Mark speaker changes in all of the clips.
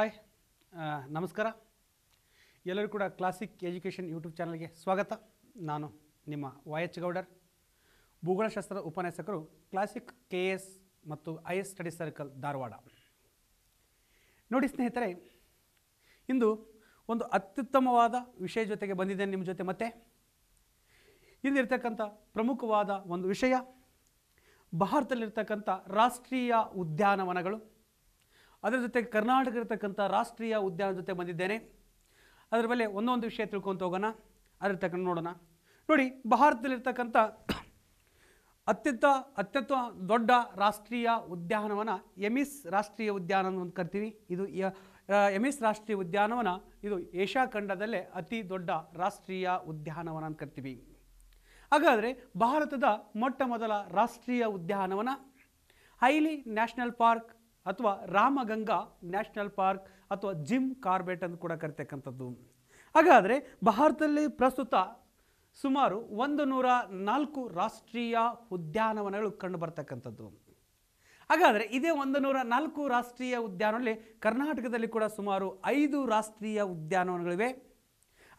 Speaker 1: hi ನಮಸ್ಕಾರ ಎಲ್ಲರೂ ಕೂಡ ಕ್ಲಾಸಿಕ್ ಎಜುಕೇಷನ್ ಯೂಟ್ಯೂಬ್ ಚಾನಲ್ಗೆ ಸ್ವಾಗತ ನಾನು ನಿಮ್ಮ ವೈ ಎಚ್ ಗೌಡರ್ ಭೂಗೋಳಶಾಸ್ತ್ರದ ಉಪನ್ಯಾಸಕರು ಕ್ಲಾಸಿಕ್ ಕೆ ಎಸ್ ಮತ್ತು I S study circle Dharwad ನೋಡಿ ಸ್ನೇಹಿತರೆ ಇಂದು ಒಂದು ಅತ್ಯುತ್ತಮವಾದ ವಿಷಯ ಜೊತೆಗೆ ಬಂದಿದ್ದೇನೆ ನಿಮ್ಮ ಜೊತೆ ಮತ್ತೆ ಇಂದಿರ್ತಕ್ಕಂಥ ಪ್ರಮುಖವಾದ ಒಂದು ವಿಷಯ ಭಾರತದಲ್ಲಿರ್ತಕ್ಕಂಥ ರಾಷ್ಟ್ರೀಯ ಉದ್ಯಾನವನಗಳು ಅದರ ಜೊತೆ ಕರ್ನಾಟಕ ಇರತಕ್ಕಂಥ ರಾಷ್ಟ್ರೀಯ ಉದ್ಯಾನ ಜೊತೆ ಬಂದಿದ್ದೇನೆ ಅದರ ಮೇಲೆ ಒಂದೊಂದು ವಿಷಯ ತಿಳ್ಕೊತ ಹೋಗೋಣ ಅದರ ತಕ್ಕಂಡು ನೋಡೋಣ ನೋಡಿ ಭಾರತದಲ್ಲಿರ್ತಕ್ಕಂಥ ಅತ್ಯಂತ ಅತ್ಯಂತ ದೊಡ್ಡ ರಾಷ್ಟ್ರೀಯ ಉದ್ಯಾನವನ ಎಮಿಸ್ ರಾಷ್ಟ್ರೀಯ ಉದ್ಯಾನ ಅಂತ ಕರಿತೀವಿ ಇದು ಎಮಿಸ್ ರಾಷ್ಟ್ರೀಯ ಉದ್ಯಾನವನ ಇದು ಏಷ್ಯಾ ಖಂಡದಲ್ಲೇ ಅತಿ ದೊಡ್ಡ ರಾಷ್ಟ್ರೀಯ ಉದ್ಯಾನವನ ಅಂತ ಕರಿತೀವಿ ಹಾಗಾದರೆ ಭಾರತದ ಮೊಟ್ಟ ಮೊದಲ ರಾಷ್ಟ್ರೀಯ ಉದ್ಯಾನವನ ಹೈಲಿ ನ್ಯಾಷನಲ್ ಪಾರ್ಕ್ ಅಥವಾ ರಾಮಗಂಗಾ ನ್ಯಾಷನಲ್ ಪಾರ್ಕ್ ಅಥವಾ ಜಿಮ್ ಕಾರ್ಬೆಟ್ ಅಂತ ಕೂಡ ಕರಿತಕ್ಕಂಥದ್ದು ಹಾಗಾದರೆ ಭಾರತದಲ್ಲಿ ಪ್ರಸ್ತುತ ಸುಮಾರು ಒಂದು ನೂರ ನಾಲ್ಕು ರಾಷ್ಟ್ರೀಯ ಉದ್ಯಾನವನಗಳು ಕಂಡು ಬರ್ತಕ್ಕಂಥದ್ದು ಹಾಗಾದರೆ ಇದೇ ಒಂದು ನೂರ ನಾಲ್ಕು ರಾಷ್ಟ್ರೀಯ ಉದ್ಯಾನದಲ್ಲಿ ಕರ್ನಾಟಕದಲ್ಲಿ ಕೂಡ ಸುಮಾರು ಐದು ರಾಷ್ಟ್ರೀಯ ಉದ್ಯಾನವನಗಳಿವೆ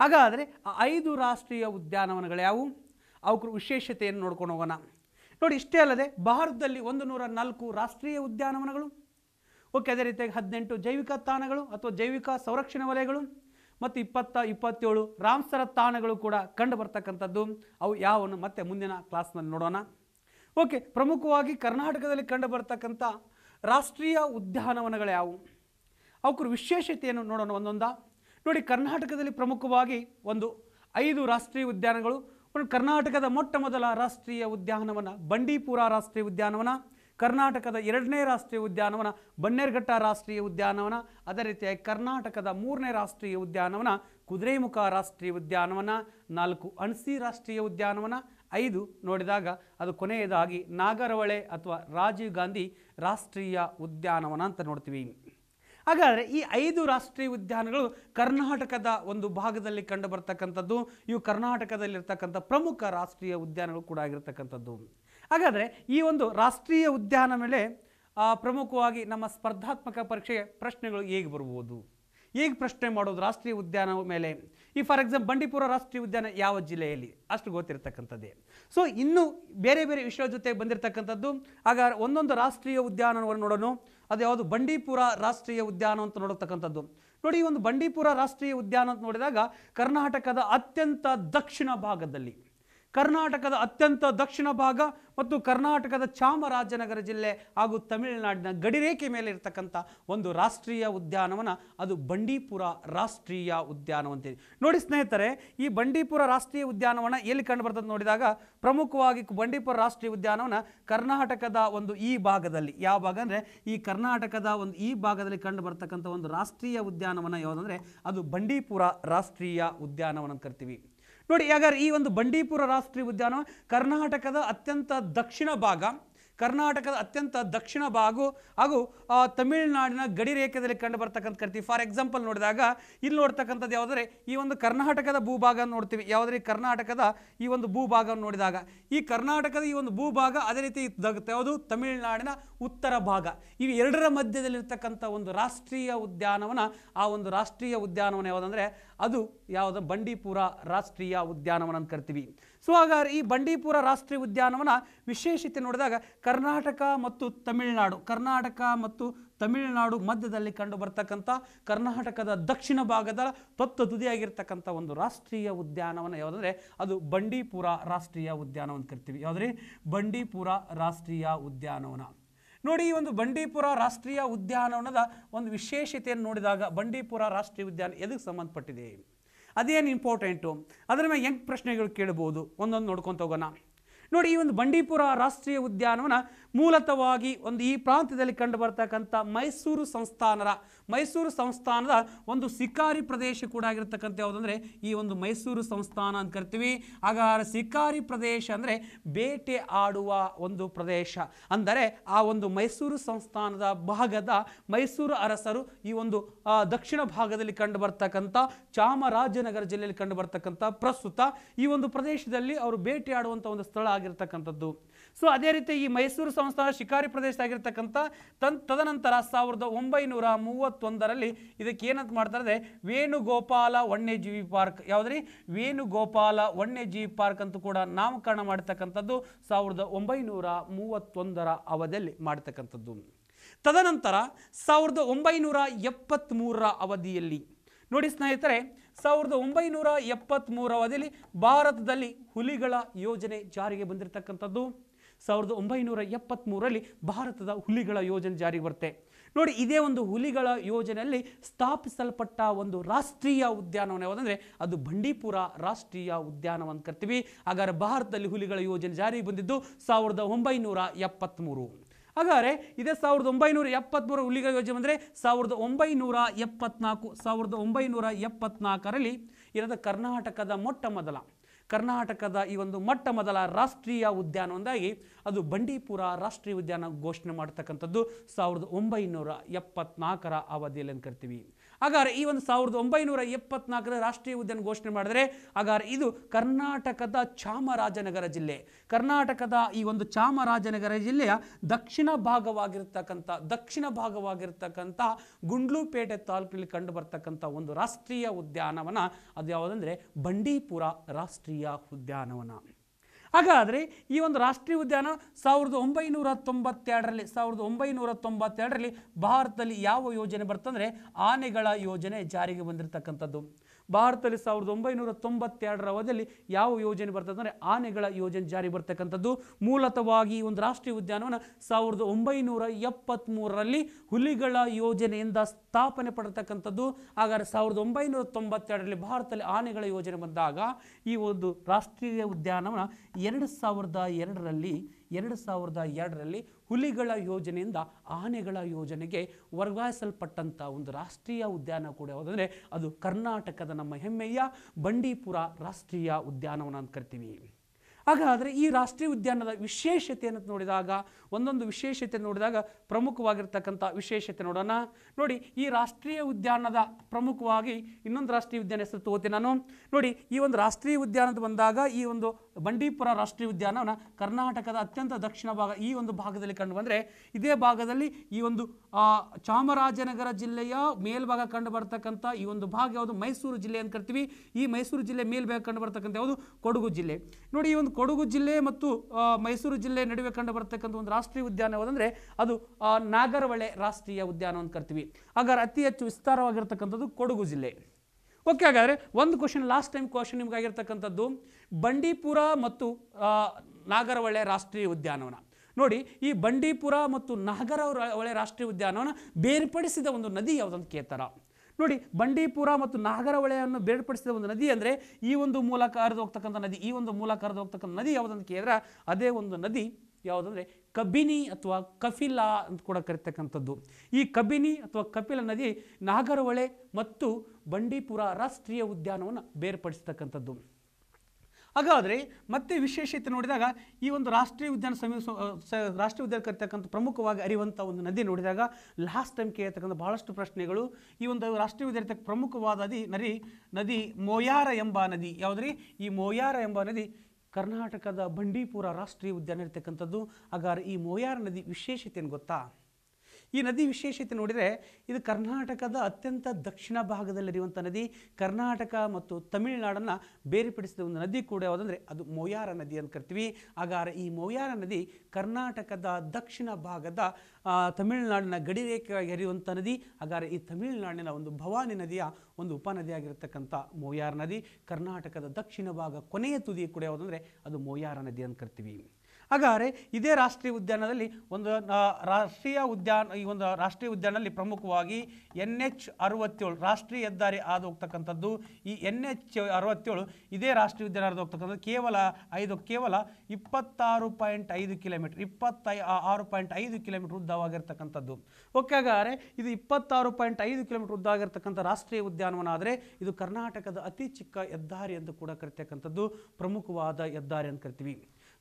Speaker 1: ಹಾಗಾದರೆ ಆ ಐದು ರಾಷ್ಟ್ರೀಯ ಉದ್ಯಾನವನಗಳು ಯಾವುವು ಅವಕ್ಕ ವಿಶೇಷತೆಯನ್ನು ನೋಡ್ಕೊಂಡು ಹೋಗೋಣ ನೋಡಿ ಇಷ್ಟೇ ಅಲ್ಲದೆ ಭಾರತದಲ್ಲಿ ಒಂದು ನೂರ ನಾಲ್ಕು ರಾಷ್ಟ್ರೀಯ ಉದ್ಯಾನವನಗಳು ಓಕೆ ಅದೇ ರೀತಿಯಾಗಿ ಹದಿನೆಂಟು ಜೈವಿಕ ತಾಣಗಳು ಅಥವಾ ಜೈವಿಕ ಸಂರಕ್ಷಣೆ ವಲಯಗಳು ಮತ್ತು ಇಪ್ಪತ್ತ ಇಪ್ಪತ್ತೇಳು ರಾಮ್ಸರ ತಾಣಗಳು ಕೂಡ ಕಂಡು ಬರ್ತಕ್ಕಂಥದ್ದು ಅವು ಯಾವನ್ನು ಮತ್ತೆ ಮುಂದಿನ ಕ್ಲಾಸ್ನಲ್ಲಿ ನೋಡೋಣ ಓಕೆ ಪ್ರಮುಖವಾಗಿ ಕರ್ನಾಟಕದಲ್ಲಿ ಕಂಡು ಬರ್ತಕ್ಕಂಥ ರಾಷ್ಟ್ರೀಯ ಉದ್ಯಾನವನಗಳು ಯಾವುವು ಅವಕ್ಕೂ ವಿಶೇಷತೆಯನ್ನು ನೋಡೋಣ ಒಂದೊಂದ ನೋಡಿ ಕರ್ನಾಟಕದಲ್ಲಿ ಪ್ರಮುಖವಾಗಿ ಒಂದು ಐದು ರಾಷ್ಟ್ರೀಯ ಉದ್ಯಾನಗಳು ಕರ್ನಾಟಕದ ಮೊಟ್ಟ ಮೊದಲ ರಾಷ್ಟ್ರೀಯ ಉದ್ಯಾನವನ ಬಂಡೀಪುರ ರಾಷ್ಟ್ರೀಯ ಉದ್ಯಾನವನ ಕರ್ನಾಟಕದ ಎರಡನೇ ರಾಷ್ಟ್ರೀಯ ಉದ್ಯಾನವನ ಬನ್ನೇರ್ಘಟ್ಟ ರಾಷ್ಟ್ರೀಯ ಉದ್ಯಾನವನ ಅದೇ ರೀತಿಯಾಗಿ ಕರ್ನಾಟಕದ ಮೂರನೇ ರಾಷ್ಟ್ರೀಯ ಉದ್ಯಾನವನ ಕುದುರೆಮುಖ ರಾಷ್ಟ್ರೀಯ ಉದ್ಯಾನವನ ನಾಲ್ಕು ಅಣಸಿ ರಾಷ್ಟ್ರೀಯ ಉದ್ಯಾನವನ ಐದು ನೋಡಿದಾಗ ಅದು ಕೊನೆಯದಾಗಿ ನಾಗರಹೊಳೆ ಅಥವಾ ರಾಜೀವ್ ಗಾಂಧಿ ರಾಷ್ಟ್ರೀಯ ಉದ್ಯಾನವನ ಅಂತ ನೋಡ್ತೀವಿ ಹಾಗಾದರೆ ಈ ಐದು ರಾಷ್ಟ್ರೀಯ ಉದ್ಯಾನಗಳು ಕರ್ನಾಟಕದ ಒಂದು ಭಾಗದಲ್ಲಿ ಕಂಡುಬರ್ತಕ್ಕಂಥದ್ದು ಇವು ಕರ್ನಾಟಕದಲ್ಲಿರ್ತಕ್ಕಂಥ ಪ್ರಮುಖ ರಾಷ್ಟ್ರೀಯ ಉದ್ಯಾನಗಳು ಕೂಡ ಆಗಿರ್ತಕ್ಕಂಥದ್ದು ಹಾಗಾದರೆ ಈ ಒಂದು ರಾಷ್ಟ್ರೀಯ ಉದ್ಯಾನ ಮೇಲೆ ಪ್ರಮುಖವಾಗಿ ನಮ್ಮ ಸ್ಪರ್ಧಾತ್ಮಕ ಪರೀಕ್ಷೆ ಪ್ರಶ್ನೆಗಳು ಹೇಗೆ ಬರ್ಬೋದು ಹೇಗೆ ಪ್ರಶ್ನೆ ಮಾಡೋದು ರಾಷ್ಟ್ರೀಯ ಉದ್ಯಾನ ಮೇಲೆ ಈ ಫಾರ್ ಎಕ್ಸಾಂಪಲ್ ಬಂಡೀಪುರ ರಾಷ್ಟ್ರೀಯ ಉದ್ಯಾನ ಯಾವ ಜಿಲ್ಲೆಯಲ್ಲಿ ಅಷ್ಟು ಗೊತ್ತಿರತಕ್ಕಂಥದ್ದೇ ಸೊ ಇನ್ನೂ ಬೇರೆ ಬೇರೆ ವಿಷಯದ ಜೊತೆ ಬಂದಿರತಕ್ಕಂಥದ್ದು ಆಗ ಒಂದೊಂದು ರಾಷ್ಟ್ರೀಯ ಉದ್ಯಾನವನ್ನು ನೋಡೋಣ ಅದು ಯಾವುದು ಬಂಡೀಪುರ ರಾಷ್ಟ್ರೀಯ ಉದ್ಯಾನ ಅಂತ ನೋಡತಕ್ಕಂಥದ್ದು ನೋಡಿ ಈ ಒಂದು ಬಂಡೀಪುರ ರಾಷ್ಟ್ರೀಯ ಉದ್ಯಾನ ಅಂತ ನೋಡಿದಾಗ ಕರ್ನಾಟಕದ ಅತ್ಯಂತ ದಕ್ಷಿಣ ಭಾಗದಲ್ಲಿ ಕರ್ನಾಟಕದ ಅತ್ಯಂತ ದಕ್ಷಿಣ ಭಾಗ ಮತ್ತು ಕರ್ನಾಟಕದ ಚಾಮರಾಜನಗರ ಜಿಲ್ಲೆ ಹಾಗೂ ತಮಿಳುನಾಡಿನ ಗಡಿರೇಖೆ ಮೇಲೆ ಇರತಕ್ಕಂಥ ಒಂದು ರಾಷ್ಟ್ರೀಯ ಉದ್ಯಾನವನ ಅದು ಬಂಡೀಪುರ ರಾಷ್ಟ್ರೀಯ ಉದ್ಯಾನವನ ನೋಡಿ ಸ್ನೇಹಿತರೆ ಈ ಬಂಡೀಪುರ ರಾಷ್ಟ್ರೀಯ ಉದ್ಯಾನವನ ಎಲ್ಲಿ ಕಂಡು ಬರ್ತದೆ ನೋಡಿದಾಗ ಪ್ರಮುಖವಾಗಿ ಬಂಡೀಪುರ ರಾಷ್ಟ್ರೀಯ ಉದ್ಯಾನವನ ಕರ್ನಾಟಕದ ಒಂದು ಈ ಭಾಗದಲ್ಲಿ ಯಾವ ಭಾಗ ಅಂದರೆ ಈ ಕರ್ನಾಟಕದ ಒಂದು ಈ ಭಾಗದಲ್ಲಿ ಕಂಡು ಒಂದು ರಾಷ್ಟ್ರೀಯ ಉದ್ಯಾನವನ ಯಾವುದಂದರೆ ಅದು ಬಂಡೀಪುರ ರಾಷ್ಟ್ರೀಯ ಉದ್ಯಾನವನ ಅಂತ ಕರಿತೀವಿ ನೋಡಿ ಹಾಗಾದ್ರೆ ಈ ಒಂದು ಬಂಡೀಪುರ ರಾಷ್ಟ್ರೀಯ ಉದ್ಯಾನ ಕರ್ನಾಟಕದ ಅತ್ಯಂತ ದಕ್ಷಿಣ ಭಾಗ ಕರ್ನಾಟಕದ ಅತ್ಯಂತ ದಕ್ಷಿಣ ಭಾಗ ಹಾಗೂ ತಮಿಳುನಾಡಿನ ಗಡಿ ರೇಖೆಯಲ್ಲಿ ಕಂಡು ಬರ್ತಕ್ಕಂಥ ಕರಿತೀವಿ ಫಾರ್ ಎಕ್ಸಾಂಪಲ್ ನೋಡಿದಾಗ ಇಲ್ಲಿ ನೋಡ್ತಕ್ಕಂಥದ್ದು ಯಾವುದಾದ್ರೆ ಈ ಒಂದು ಕರ್ನಾಟಕದ ಭೂಭಾಗ ನೋಡ್ತೀವಿ ಯಾವುದೇ ಕರ್ನಾಟಕದ ಈ ಒಂದು ಭೂಭಾಗವನ್ನು ನೋಡಿದಾಗ ಈ ಕರ್ನಾಟಕದ ಈ ಒಂದು ಭೂಭಾಗ ಅದೇ ರೀತಿ ಯಾವುದು ತಮಿಳುನಾಡಿನ ಉತ್ತರ ಭಾಗ ಇವು ಎರಡರ ಮಧ್ಯದಲ್ಲಿರ್ತಕ್ಕಂಥ ಒಂದು ರಾಷ್ಟ್ರೀಯ ಉದ್ಯಾನವನ ಆ ಒಂದು ರಾಷ್ಟ್ರೀಯ ಉದ್ಯಾನವನ ಯಾವುದಂದರೆ ಅದು ಯಾವುದು ಬಂಡೀಪುರ ರಾಷ್ಟ್ರೀಯ ಉದ್ಯಾನವನ ಅಂತ ಕರಿತೀವಿ ಸೊ ಹಾಗಾದ್ರೆ ಈ ಬಂಡೀಪುರ ರಾಷ್ಟ್ರೀಯ ಉದ್ಯಾನವನ ವಿಶೇಷತೆ ನೋಡಿದಾಗ ಕರ್ನಾಟಕ ಮತ್ತು ತಮಿಳುನಾಡು ಕರ್ನಾಟಕ ಮತ್ತು ತಮಿಳುನಾಡು ಮಧ್ಯದಲ್ಲಿ ಕಂಡು ಬರ್ತಕ್ಕಂಥ ಕರ್ನಾಟಕದ ದಕ್ಷಿಣ ಭಾಗದ ತತ್ವ ತುದಿಯಾಗಿರ್ತಕ್ಕಂಥ ಒಂದು ರಾಷ್ಟ್ರೀಯ ಉದ್ಯಾನವನ ಯಾವುದಂದ್ರೆ ಅದು ಬಂಡೀಪುರ ರಾಷ್ಟ್ರೀಯ ಉದ್ಯಾನವನ ಕರಿತೀವಿ ಯಾವುದ್ರಿ ಬಂಡೀಪುರ ರಾಷ್ಟ್ರೀಯ ಉದ್ಯಾನವನ ನೋಡಿ ಈ ಒಂದು ಬಂಡೀಪುರ ರಾಷ್ಟ್ರೀಯ ಉದ್ಯಾನವನದ ಒಂದು ವಿಶೇಷತೆಯನ್ನು ನೋಡಿದಾಗ ಬಂಡೀಪುರ ರಾಷ್ಟ್ರೀಯ ಉದ್ಯಾನ ಎದಕ್ಕೆ ಸಂಬಂಧಪಟ್ಟಿದೆ ಅದೇನು ಇಂಪಾರ್ಟೆಂಟು ಅದರ ಮೇಲೆ ಹೆಂಗೆ ಪ್ರಶ್ನೆಗಳು ಕೇಳ್ಬೋದು ಒಂದೊಂದು ನೋಡ್ಕೊತ ಹೋಗೋಣ ನೋಡಿ ಈ ಒಂದು ಬಂಡೀಪುರ ರಾಷ್ಟ್ರೀಯ ಉದ್ಯಾನವನ ಮೂಲತವಾಗಿ ಒಂದು ಈ ಪ್ರಾಂತ್ಯದಲ್ಲಿ ಕಂಡು ಬರ್ತಕ್ಕಂಥ ಮೈಸೂರು ಸಂಸ್ಥಾನರ ಮೈಸೂರು ಸಂಸ್ಥಾನದ ಒಂದು ಸಿಕಾರಿ ಪ್ರದೇಶ ಕೂಡ ಆಗಿರ್ತಕ್ಕಂಥ ಯಾವುದಂದರೆ ಈ ಒಂದು ಮೈಸೂರು ಸಂಸ್ಥಾನ ಅಂತ ಕರಿತೀವಿ ಹಾಗಾದ್ರೆ ಸಿಕಾರಿ ಪ್ರದೇಶ ಅಂದರೆ ಬೇಟೆ ಆಡುವ ಒಂದು ಪ್ರದೇಶ ಅಂದರೆ ಆ ಒಂದು ಮೈಸೂರು ಸಂಸ್ಥಾನದ ಭಾಗದ ಮೈಸೂರು ಅರಸರು ಈ ಒಂದು ದಕ್ಷಿಣ ಭಾಗದಲ್ಲಿ ಕಂಡು ಬರ್ತಕ್ಕಂಥ ಚಾಮರಾಜನಗರ ಜಿಲ್ಲೆಯಲ್ಲಿ ಕಂಡು ಪ್ರಸ್ತುತ ಈ ಒಂದು ಪ್ರದೇಶದಲ್ಲಿ ಅವರು ಬೇಟೆ ಆಡುವಂಥ ಒಂದು ಸ್ಥಳ ಆಗಿರ್ತಕ್ಕಂಥದ್ದು ಸೊ ಅದೇ ರೀತಿ ಈ ಮೈಸೂರು ಸಂಸ್ಥಾನ ಶಿಕಾರಿ ಪ್ರದೇಶ ಆಗಿರ್ತಕ್ಕಂಥ ತನ್ ತದನಂತರ ಸಾವಿರದ ಒಂಬೈನೂರ ಮೂವತ್ತೊಂದರಲ್ಲಿ ಇದಕ್ಕೆ ಏನಂತ ಮಾಡ್ತಾರೆ ವೇಣುಗೋಪಾಲ ವನ್ಯಜೀವಿ ಪಾರ್ಕ್ ಯಾವುದ್ರಿ ವೇಣುಗೋಪಾಲ ವನ್ಯಜೀವಿ ಪಾರ್ಕ್ ಅಂತ ಕೂಡ ನಾಮಕರಣ ಮಾಡತಕ್ಕಂಥದ್ದು ಸಾವಿರದ ಒಂಬೈನೂರ ಮೂವತ್ತೊಂದರ ಅವಧಿಯಲ್ಲಿ ಮಾಡ್ತಕ್ಕಂಥದ್ದು ತದನಂತರ ಸಾವಿರದ ಒಂಬೈನೂರ ಎಪ್ಪತ್ತ್ಮೂರರ ಅವಧಿಯಲ್ಲಿ ನೋಡಿ ಸ್ನೇಹಿತರೆ ಸಾವಿರದ ಒಂಬೈನೂರ ಎಪ್ಪತ್ತ್ಮೂರ ಅವಧಿಯಲ್ಲಿ ಭಾರತದಲ್ಲಿ ಹುಲಿಗಳ ಯೋಜನೆ ಜಾರಿಗೆ ಬಂದಿರತಕ್ಕಂಥದ್ದು ಸಾವಿರದ ಒಂಬೈನೂರ ಎಪ್ಪತ್ತ್ಮೂರರಲ್ಲಿ ಭಾರತದ ಹುಲಿಗಳ ಯೋಜನೆ ಜಾರಿಗೆ ಬರುತ್ತೆ ನೋಡಿ ಇದೇ ಒಂದು ಹುಲಿಗಳ ಯೋಜನೆಯಲ್ಲಿ ಸ್ಥಾಪಿಸಲ್ಪಟ್ಟ ಒಂದು ರಾಷ್ಟ್ರೀಯ ಉದ್ಯಾನವನ ಯಾವುದಂದರೆ ಅದು ಬಂಡೀಪುರ ರಾಷ್ಟ್ರೀಯ ಉದ್ಯಾನವನ ಕರಿತೀವಿ ಹಾಗಾದರೆ ಭಾರತದಲ್ಲಿ ಹುಲಿಗಳ ಯೋಜನೆ ಜಾರಿಗೆ ಬಂದಿದ್ದು ಸಾವಿರದ ಒಂಬೈನೂರ ಎಪ್ಪತ್ತ್ಮೂರು ಹಾಗಾದರೆ ಇದೇ ಸಾವಿರದ ಒಂಬೈನೂರ ಎಪ್ಪತ್ತ್ಮೂರು ಹುಲಿಗಳ ಯೋಜನೆ ಅಂದರೆ ಸಾವಿರದ ಒಂಬೈನೂರ ಎಪ್ಪತ್ನಾಲ್ಕು ಸಾವಿರದ ಒಂಬೈನೂರ ಎಪ್ಪತ್ನಾಲ್ಕರಲ್ಲಿ ಇರೋದ ಕರ್ನಾಟಕದ ಮೊಟ್ಟ ಮೊದಲ ಕರ್ನಾಟಕದ ಈ ಒಂದು ಮೊಟ್ಟ ಮೊದಲ ರಾಷ್ಟ್ರೀಯ ಉದ್ಯಾನವೊಂದಾಗಿ ಅದು ಬಂಡೀಪುರ ರಾಷ್ಟ್ರೀಯ ಉದ್ಯಾನ ಘೋಷಣೆ ಮಾಡತಕ್ಕಂಥದ್ದು ಸಾವಿರದ ಒಂಬೈನೂರ ಎಪ್ಪತ್ನಾಲ್ಕರ ಅವಧಿಯಲ್ಲಿ ಅಂತ ಕರಿತೀವಿ ಹಾಗಾದರೆ ಈ ಒಂದು ಸಾವಿರದ ಒಂಬೈನೂರ ಎಪ್ಪತ್ನಾಲ್ಕರ ರಾಷ್ಟ್ರೀಯ ಉದ್ಯಾನ ಘೋಷಣೆ ಮಾಡಿದ್ರೆ ಹಾಗಾದ್ರೆ ಇದು ಕರ್ನಾಟಕದ ಚಾಮರಾಜನಗರ ಜಿಲ್ಲೆ ಕರ್ನಾಟಕದ ಈ ಒಂದು ಚಾಮರಾಜನಗರ ಜಿಲ್ಲೆಯ ದಕ್ಷಿಣ ಭಾಗವಾಗಿರ್ತಕ್ಕಂಥ ದಕ್ಷಿಣ ಭಾಗವಾಗಿರ್ತಕ್ಕಂಥ ಗುಂಡ್ಲುಪೇಟೆ ತಾಲೂಕಿನಲ್ಲಿ ಕಂಡು ಒಂದು ರಾಷ್ಟ್ರೀಯ ಉದ್ಯಾನವನ ಅದು ಯಾವುದಂದರೆ ಬಂಡೀಪುರ ರಾಷ್ಟ್ರೀಯ ಉದ್ಯಾನವನ ಹಾಗಾದರೆ ಈ ಒಂದು ರಾಷ್ಟ್ರೀಯ ಉದ್ಯಾನ ಸಾವಿರದ ಒಂಬೈನೂರ ತೊಂಬತ್ತೆರಡರಲ್ಲಿ ಸಾವಿರದ ಒಂಬೈನೂರ ತೊಂಬತ್ತೆರಡರಲ್ಲಿ ಭಾರತದಲ್ಲಿ ಯಾವ ಯೋಜನೆ ಬರ್ತಂದರೆ ಆನೆಗಳ ಯೋಜನೆ ಜಾರಿಗೆ ಬಂದಿರತಕ್ಕಂಥದ್ದು ಭಾರತದಲ್ಲಿ ಸಾವಿರದ ಒಂಬೈನೂರ ತೊಂಬತ್ತೆರಡರ ಅವಧಿಯಲ್ಲಿ ಯಾವ ಯೋಜನೆ ಬರ್ತದೆ ಅಂದರೆ ಆನೆಗಳ ಯೋಜನೆ ಜಾರಿ ಬರ್ತಕ್ಕಂಥದ್ದು ಮೂಲತಃವಾಗಿ ಒಂದು ರಾಷ್ಟ್ರೀಯ ಉದ್ಯಾನವನ ಸಾವಿರದ ಒಂಬೈನೂರ ಎಪ್ಪತ್ತ್ಮೂರರಲ್ಲಿ ಹುಲಿಗಳ ಯೋಜನೆಯಿಂದ ಸ್ಥಾಪನೆ ಪಡತಕ್ಕಂಥದ್ದು ಹಾಗಾದರೆ ಸಾವಿರದ ಒಂಬೈನೂರ ತೊಂಬತ್ತೆರಡರಲ್ಲಿ ಭಾರತದಲ್ಲಿ ಆನೆಗಳ ಯೋಜನೆ ಬಂದಾಗ ಈ ಒಂದು ರಾಷ್ಟ್ರೀಯ ಉದ್ಯಾನವನ ಎರಡು ಸಾವಿರದ ಎರಡರಲ್ಲಿ ಎರಡು ಸಾವಿರದ ಎರಡರಲ್ಲಿ ಹುಲಿಗಳ ಯೋಜನೆಯಿಂದ ಆನೆಗಳ ಯೋಜನೆಗೆ ವರ್ಗಾಯಿಸಲ್ಪಟ್ಟಂಥ ಒಂದು ರಾಷ್ಟ್ರೀಯ ಉದ್ಯಾನ ಕೂಡ ಯಾವುದಂದರೆ ಅದು ಕರ್ನಾಟಕದ ನಮ್ಮ ಹೆಮ್ಮೆಯ ಬಂಡೀಪುರ ರಾಷ್ಟ್ರೀಯ ಉದ್ಯಾನವನ ಅಂತ ಕರಿತೀವಿ ಹಾಗಾದರೆ ಈ ರಾಷ್ಟ್ರೀಯ ಉದ್ಯಾನದ ವಿಶೇಷತೆ ಅಂತ ನೋಡಿದಾಗ ಒಂದೊಂದು ವಿಶೇಷತೆ ನೋಡಿದಾಗ ಪ್ರಮುಖವಾಗಿರ್ತಕ್ಕಂಥ ವಿಶೇಷತೆ ನೋಡೋಣ ನೋಡಿ ಈ ರಾಷ್ಟ್ರೀಯ ಉದ್ಯಾನದ ಪ್ರಮುಖವಾಗಿ ಇನ್ನೊಂದು ರಾಷ್ಟ್ರೀಯ ಉದ್ಯಾನ ಹೆಸರು ತಗೋತೀನಿ ನಾನು ನೋಡಿ ಈ ಒಂದು ರಾಷ್ಟ್ರೀಯ ಉದ್ಯಾನದ ಬಂದಾಗ ಈ ಒಂದು ಬಂಡೀಪುರ ರಾಷ್ಟ್ರೀಯ ಉದ್ಯಾನವನ ಕರ್ನಾಟಕದ ಅತ್ಯಂತ ದಕ್ಷಿಣ ಭಾಗ ಈ ಒಂದು ಭಾಗದಲ್ಲಿ ಕಂಡು ಬಂದರೆ ಇದೇ ಭಾಗದಲ್ಲಿ ಈ ಒಂದು ಚಾಮರಾಜನಗರ ಜಿಲ್ಲೆಯ ಮೇಲ್ಭಾಗ ಕಂಡು ಬರ್ತಕ್ಕಂಥ ಈ ಒಂದು ಭಾಗ ಯಾವುದು ಮೈಸೂರು ಜಿಲ್ಲೆ ಅಂತ ಕರಿತೀವಿ ಈ ಮೈಸೂರು ಜಿಲ್ಲೆ ಮೇಲ್ಭಾಗ ಕಂಡು ಯಾವುದು ಕೊಡಗು ಜಿಲ್ಲೆ ನೋಡಿ ಈ ಒಂದು ಕೊಡಗು ಜಿಲ್ಲೆ ಮತ್ತು ಮೈಸೂರು ಜಿಲ್ಲೆ ನಡುವೆ ಕಂಡು ಬರ್ತಕ್ಕಂಥ ಒಂದು ರಾಷ್ಟ್ರೀಯ ಉದ್ಯಾನವನ ಅಂದರೆ ಅದು ನಾಗರವಳೆ ರಾಷ್ಟ್ರೀಯ ಉದ್ಯಾನ ಅಂತ ಕರ್ತೀವಿ ಹಾಗಾದ್ರೆ ಅತಿ ಹೆಚ್ಚು ವಿಸ್ತಾರವಾಗಿರ್ತಕ್ಕಂಥದ್ದು ಕೊಡಗು ಜಿಲ್ಲೆ ಓಕೆ ಹಾಗಾದರೆ ಒಂದು ಕ್ವಶನ್ ಲಾಸ್ಟ್ ಟೈಮ್ ಕ್ವಶನ್ ನಿಮಗಾಗಿರ್ತಕ್ಕಂಥದ್ದು ಬಂಡೀಪುರ ಮತ್ತು ನಾಗರವಳೆ ರಾಷ್ಟ್ರೀಯ ಉದ್ಯಾನವನ ನೋಡಿ ಈ ಬಂಡೀಪುರ ಮತ್ತು ಹೊಳೆ ರಾಷ್ಟ್ರೀಯ ಉದ್ಯಾನವನ ಬೇರ್ಪಡಿಸಿದ ಒಂದು ನದಿ ಯಾವುದಂತ ಕೇಳ್ತಾರ ನೋಡಿ ಬಂಡೀಪುರ ಮತ್ತು ನಾಗರಹೊಳೆಯನ್ನು ಬೇರ್ಪಡಿಸಿದ ಒಂದು ನದಿ ಅಂದರೆ ಈ ಒಂದು ಮೂಲಕ ಹರಿದು ಹೋಗ್ತಕ್ಕಂಥ ನದಿ ಈ ಒಂದು ಮೂಲಕ ಹರಿದು ಹೋಗ್ತಕ್ಕಂಥ ನದಿ ಯಾವುದಂತ ಕೇಳಿದ್ರೆ ಅದೇ ಒಂದು ನದಿ ಯಾವುದಂದರೆ ಕಬಿನಿ ಅಥವಾ ಕಫಿಲಾ ಅಂತ ಕೂಡ ಕರಿತಕ್ಕಂಥದ್ದು ಈ ಕಬಿನಿ ಅಥವಾ ಕಪಿಲ ನದಿ ನಾಗರಹೊಳೆ ಮತ್ತು ಬಂಡೀಪುರ ರಾಷ್ಟ್ರೀಯ ಉದ್ಯಾನವನ್ನು ಬೇರ್ಪಡಿಸ್ತಕ್ಕಂಥದ್ದು ಹಾಗಾದರೆ ಮತ್ತೆ ವಿಶೇಷತೆ ನೋಡಿದಾಗ ಈ ಒಂದು ರಾಷ್ಟ್ರೀಯ ಉದ್ಯಾನ ಸಮೀಪ ರಾಷ್ಟ್ರೀಯ ಉದ್ಯಾನ ಇರ್ತಕ್ಕಂಥ ಪ್ರಮುಖವಾಗಿ ಅರಿವಂಥ ಒಂದು ನದಿ ನೋಡಿದಾಗ ಲಾಸ್ಟ್ ಟೈಮ್ ಕೇಳ್ತಕ್ಕಂಥ ಭಾಳಷ್ಟು ಪ್ರಶ್ನೆಗಳು ಈ ಒಂದು ರಾಷ್ಟ್ರೀಯ ಉದ್ಯಾನಕ್ಕೆ ಪ್ರಮುಖವಾದ ನದಿ ನರಿ ನದಿ ಮೋಯಾರ ಎಂಬ ನದಿ ಯಾವುದ್ರಿ ಈ ಮೋಯಾರ ಎಂಬ ನದಿ ಕರ್ನಾಟಕದ ಬಂಡೀಪುರ ರಾಷ್ಟ್ರೀಯ ಉದ್ಯಾನ ಇರತಕ್ಕಂಥದ್ದು ಹಾಗಾದ್ರೆ ಈ ಮೋಯಾರ ನದಿ ವಿಶೇಷತೆ ಗೊತ್ತಾ ಈ ನದಿ ವಿಶೇಷತೆ ನೋಡಿದರೆ ಇದು ಕರ್ನಾಟಕದ ಅತ್ಯಂತ ದಕ್ಷಿಣ ಭಾಗದಲ್ಲಿರುವಂಥ ನದಿ ಕರ್ನಾಟಕ ಮತ್ತು ತಮಿಳುನಾಡನ್ನು ಬೇರ್ಪಡಿಸಿದ ಒಂದು ನದಿ ಕೂಡ ಯಾವುದಂದರೆ ಅದು ಮೋಯಾರ ನದಿ ಅಂತ ಕರಿತೀವಿ ಹಾಗಾದರೆ ಈ ಮೋಯಾರ ನದಿ ಕರ್ನಾಟಕದ ದಕ್ಷಿಣ ಭಾಗದ ತಮಿಳುನಾಡಿನ ರೇಖೆಯಾಗಿ ಹರಿಯುವಂಥ ನದಿ ಹಾಗಾದರೆ ಈ ತಮಿಳುನಾಡಿನ ಒಂದು ಭವಾನಿ ನದಿಯ ಒಂದು ಉಪನದಿಯಾಗಿರತಕ್ಕಂಥ ಮೋಯಾರ ನದಿ ಕರ್ನಾಟಕದ ದಕ್ಷಿಣ ಭಾಗ ಕೊನೆಯ ತುದಿ ಕೂಡ ಯಾವುದಂದರೆ ಅದು ಮೋಯಾರ ನದಿ ಅಂತ ಕರಿತೀವಿ ಹಾಗಾದರೆ ಇದೇ ರಾಷ್ಟ್ರೀಯ ಉದ್ಯಾನದಲ್ಲಿ ಒಂದು ರಾಷ್ಟ್ರೀಯ ಉದ್ಯಾನ ಈ ಒಂದು ರಾಷ್ಟ್ರೀಯ ಉದ್ಯಾನದಲ್ಲಿ ಪ್ರಮುಖವಾಗಿ ಎನ್ ಎಚ್ ಅರವತ್ತೇಳು ರಾಷ್ಟ್ರೀಯ ಹೆದ್ದಾರಿ ಆದ ಹೋಗ್ತಕ್ಕಂಥದ್ದು ಈ ಎನ್ ಎಚ್ ಅರವತ್ತೇಳು ಇದೇ ರಾಷ್ಟ್ರೀಯ ಉದ್ಯಾನ ಆದ ಹೋಗ್ತಕ್ಕಂಥದ್ದು ಕೇವಲ ಐದು ಕೇವಲ ಇಪ್ಪತ್ತಾರು ಪಾಯಿಂಟ್ ಐದು ಕಿಲೋಮೀಟರ್ ಇಪ್ಪತ್ತೈ ಆರು ಪಾಯಿಂಟ್ ಐದು ಕಿಲೋಮೀಟರ್ ಉದ್ದವಾಗಿರ್ತಕ್ಕಂಥದ್ದು ಓಕೆ ಹಾಗಾದರೆ ಇದು ಇಪ್ಪತ್ತಾರು ಪಾಯಿಂಟ್ ಐದು ಕಿಲೋಮೀಟರ್ ಉದ್ದವಾಗಿರ್ತಕ್ಕಂಥ ರಾಷ್ಟ್ರೀಯ ಉದ್ಯಾನವನ ಆದರೆ ಇದು ಕರ್ನಾಟಕದ ಅತಿ ಚಿಕ್ಕ ಹೆದ್ದಾರಿ ಎಂದು ಕೂಡ ಕರಿತಕ್ಕಂಥದ್ದು ಪ್ರಮುಖವಾದ ಹೆದ್ದಾರಿ ಅಂತ ಕರಿತೀವಿ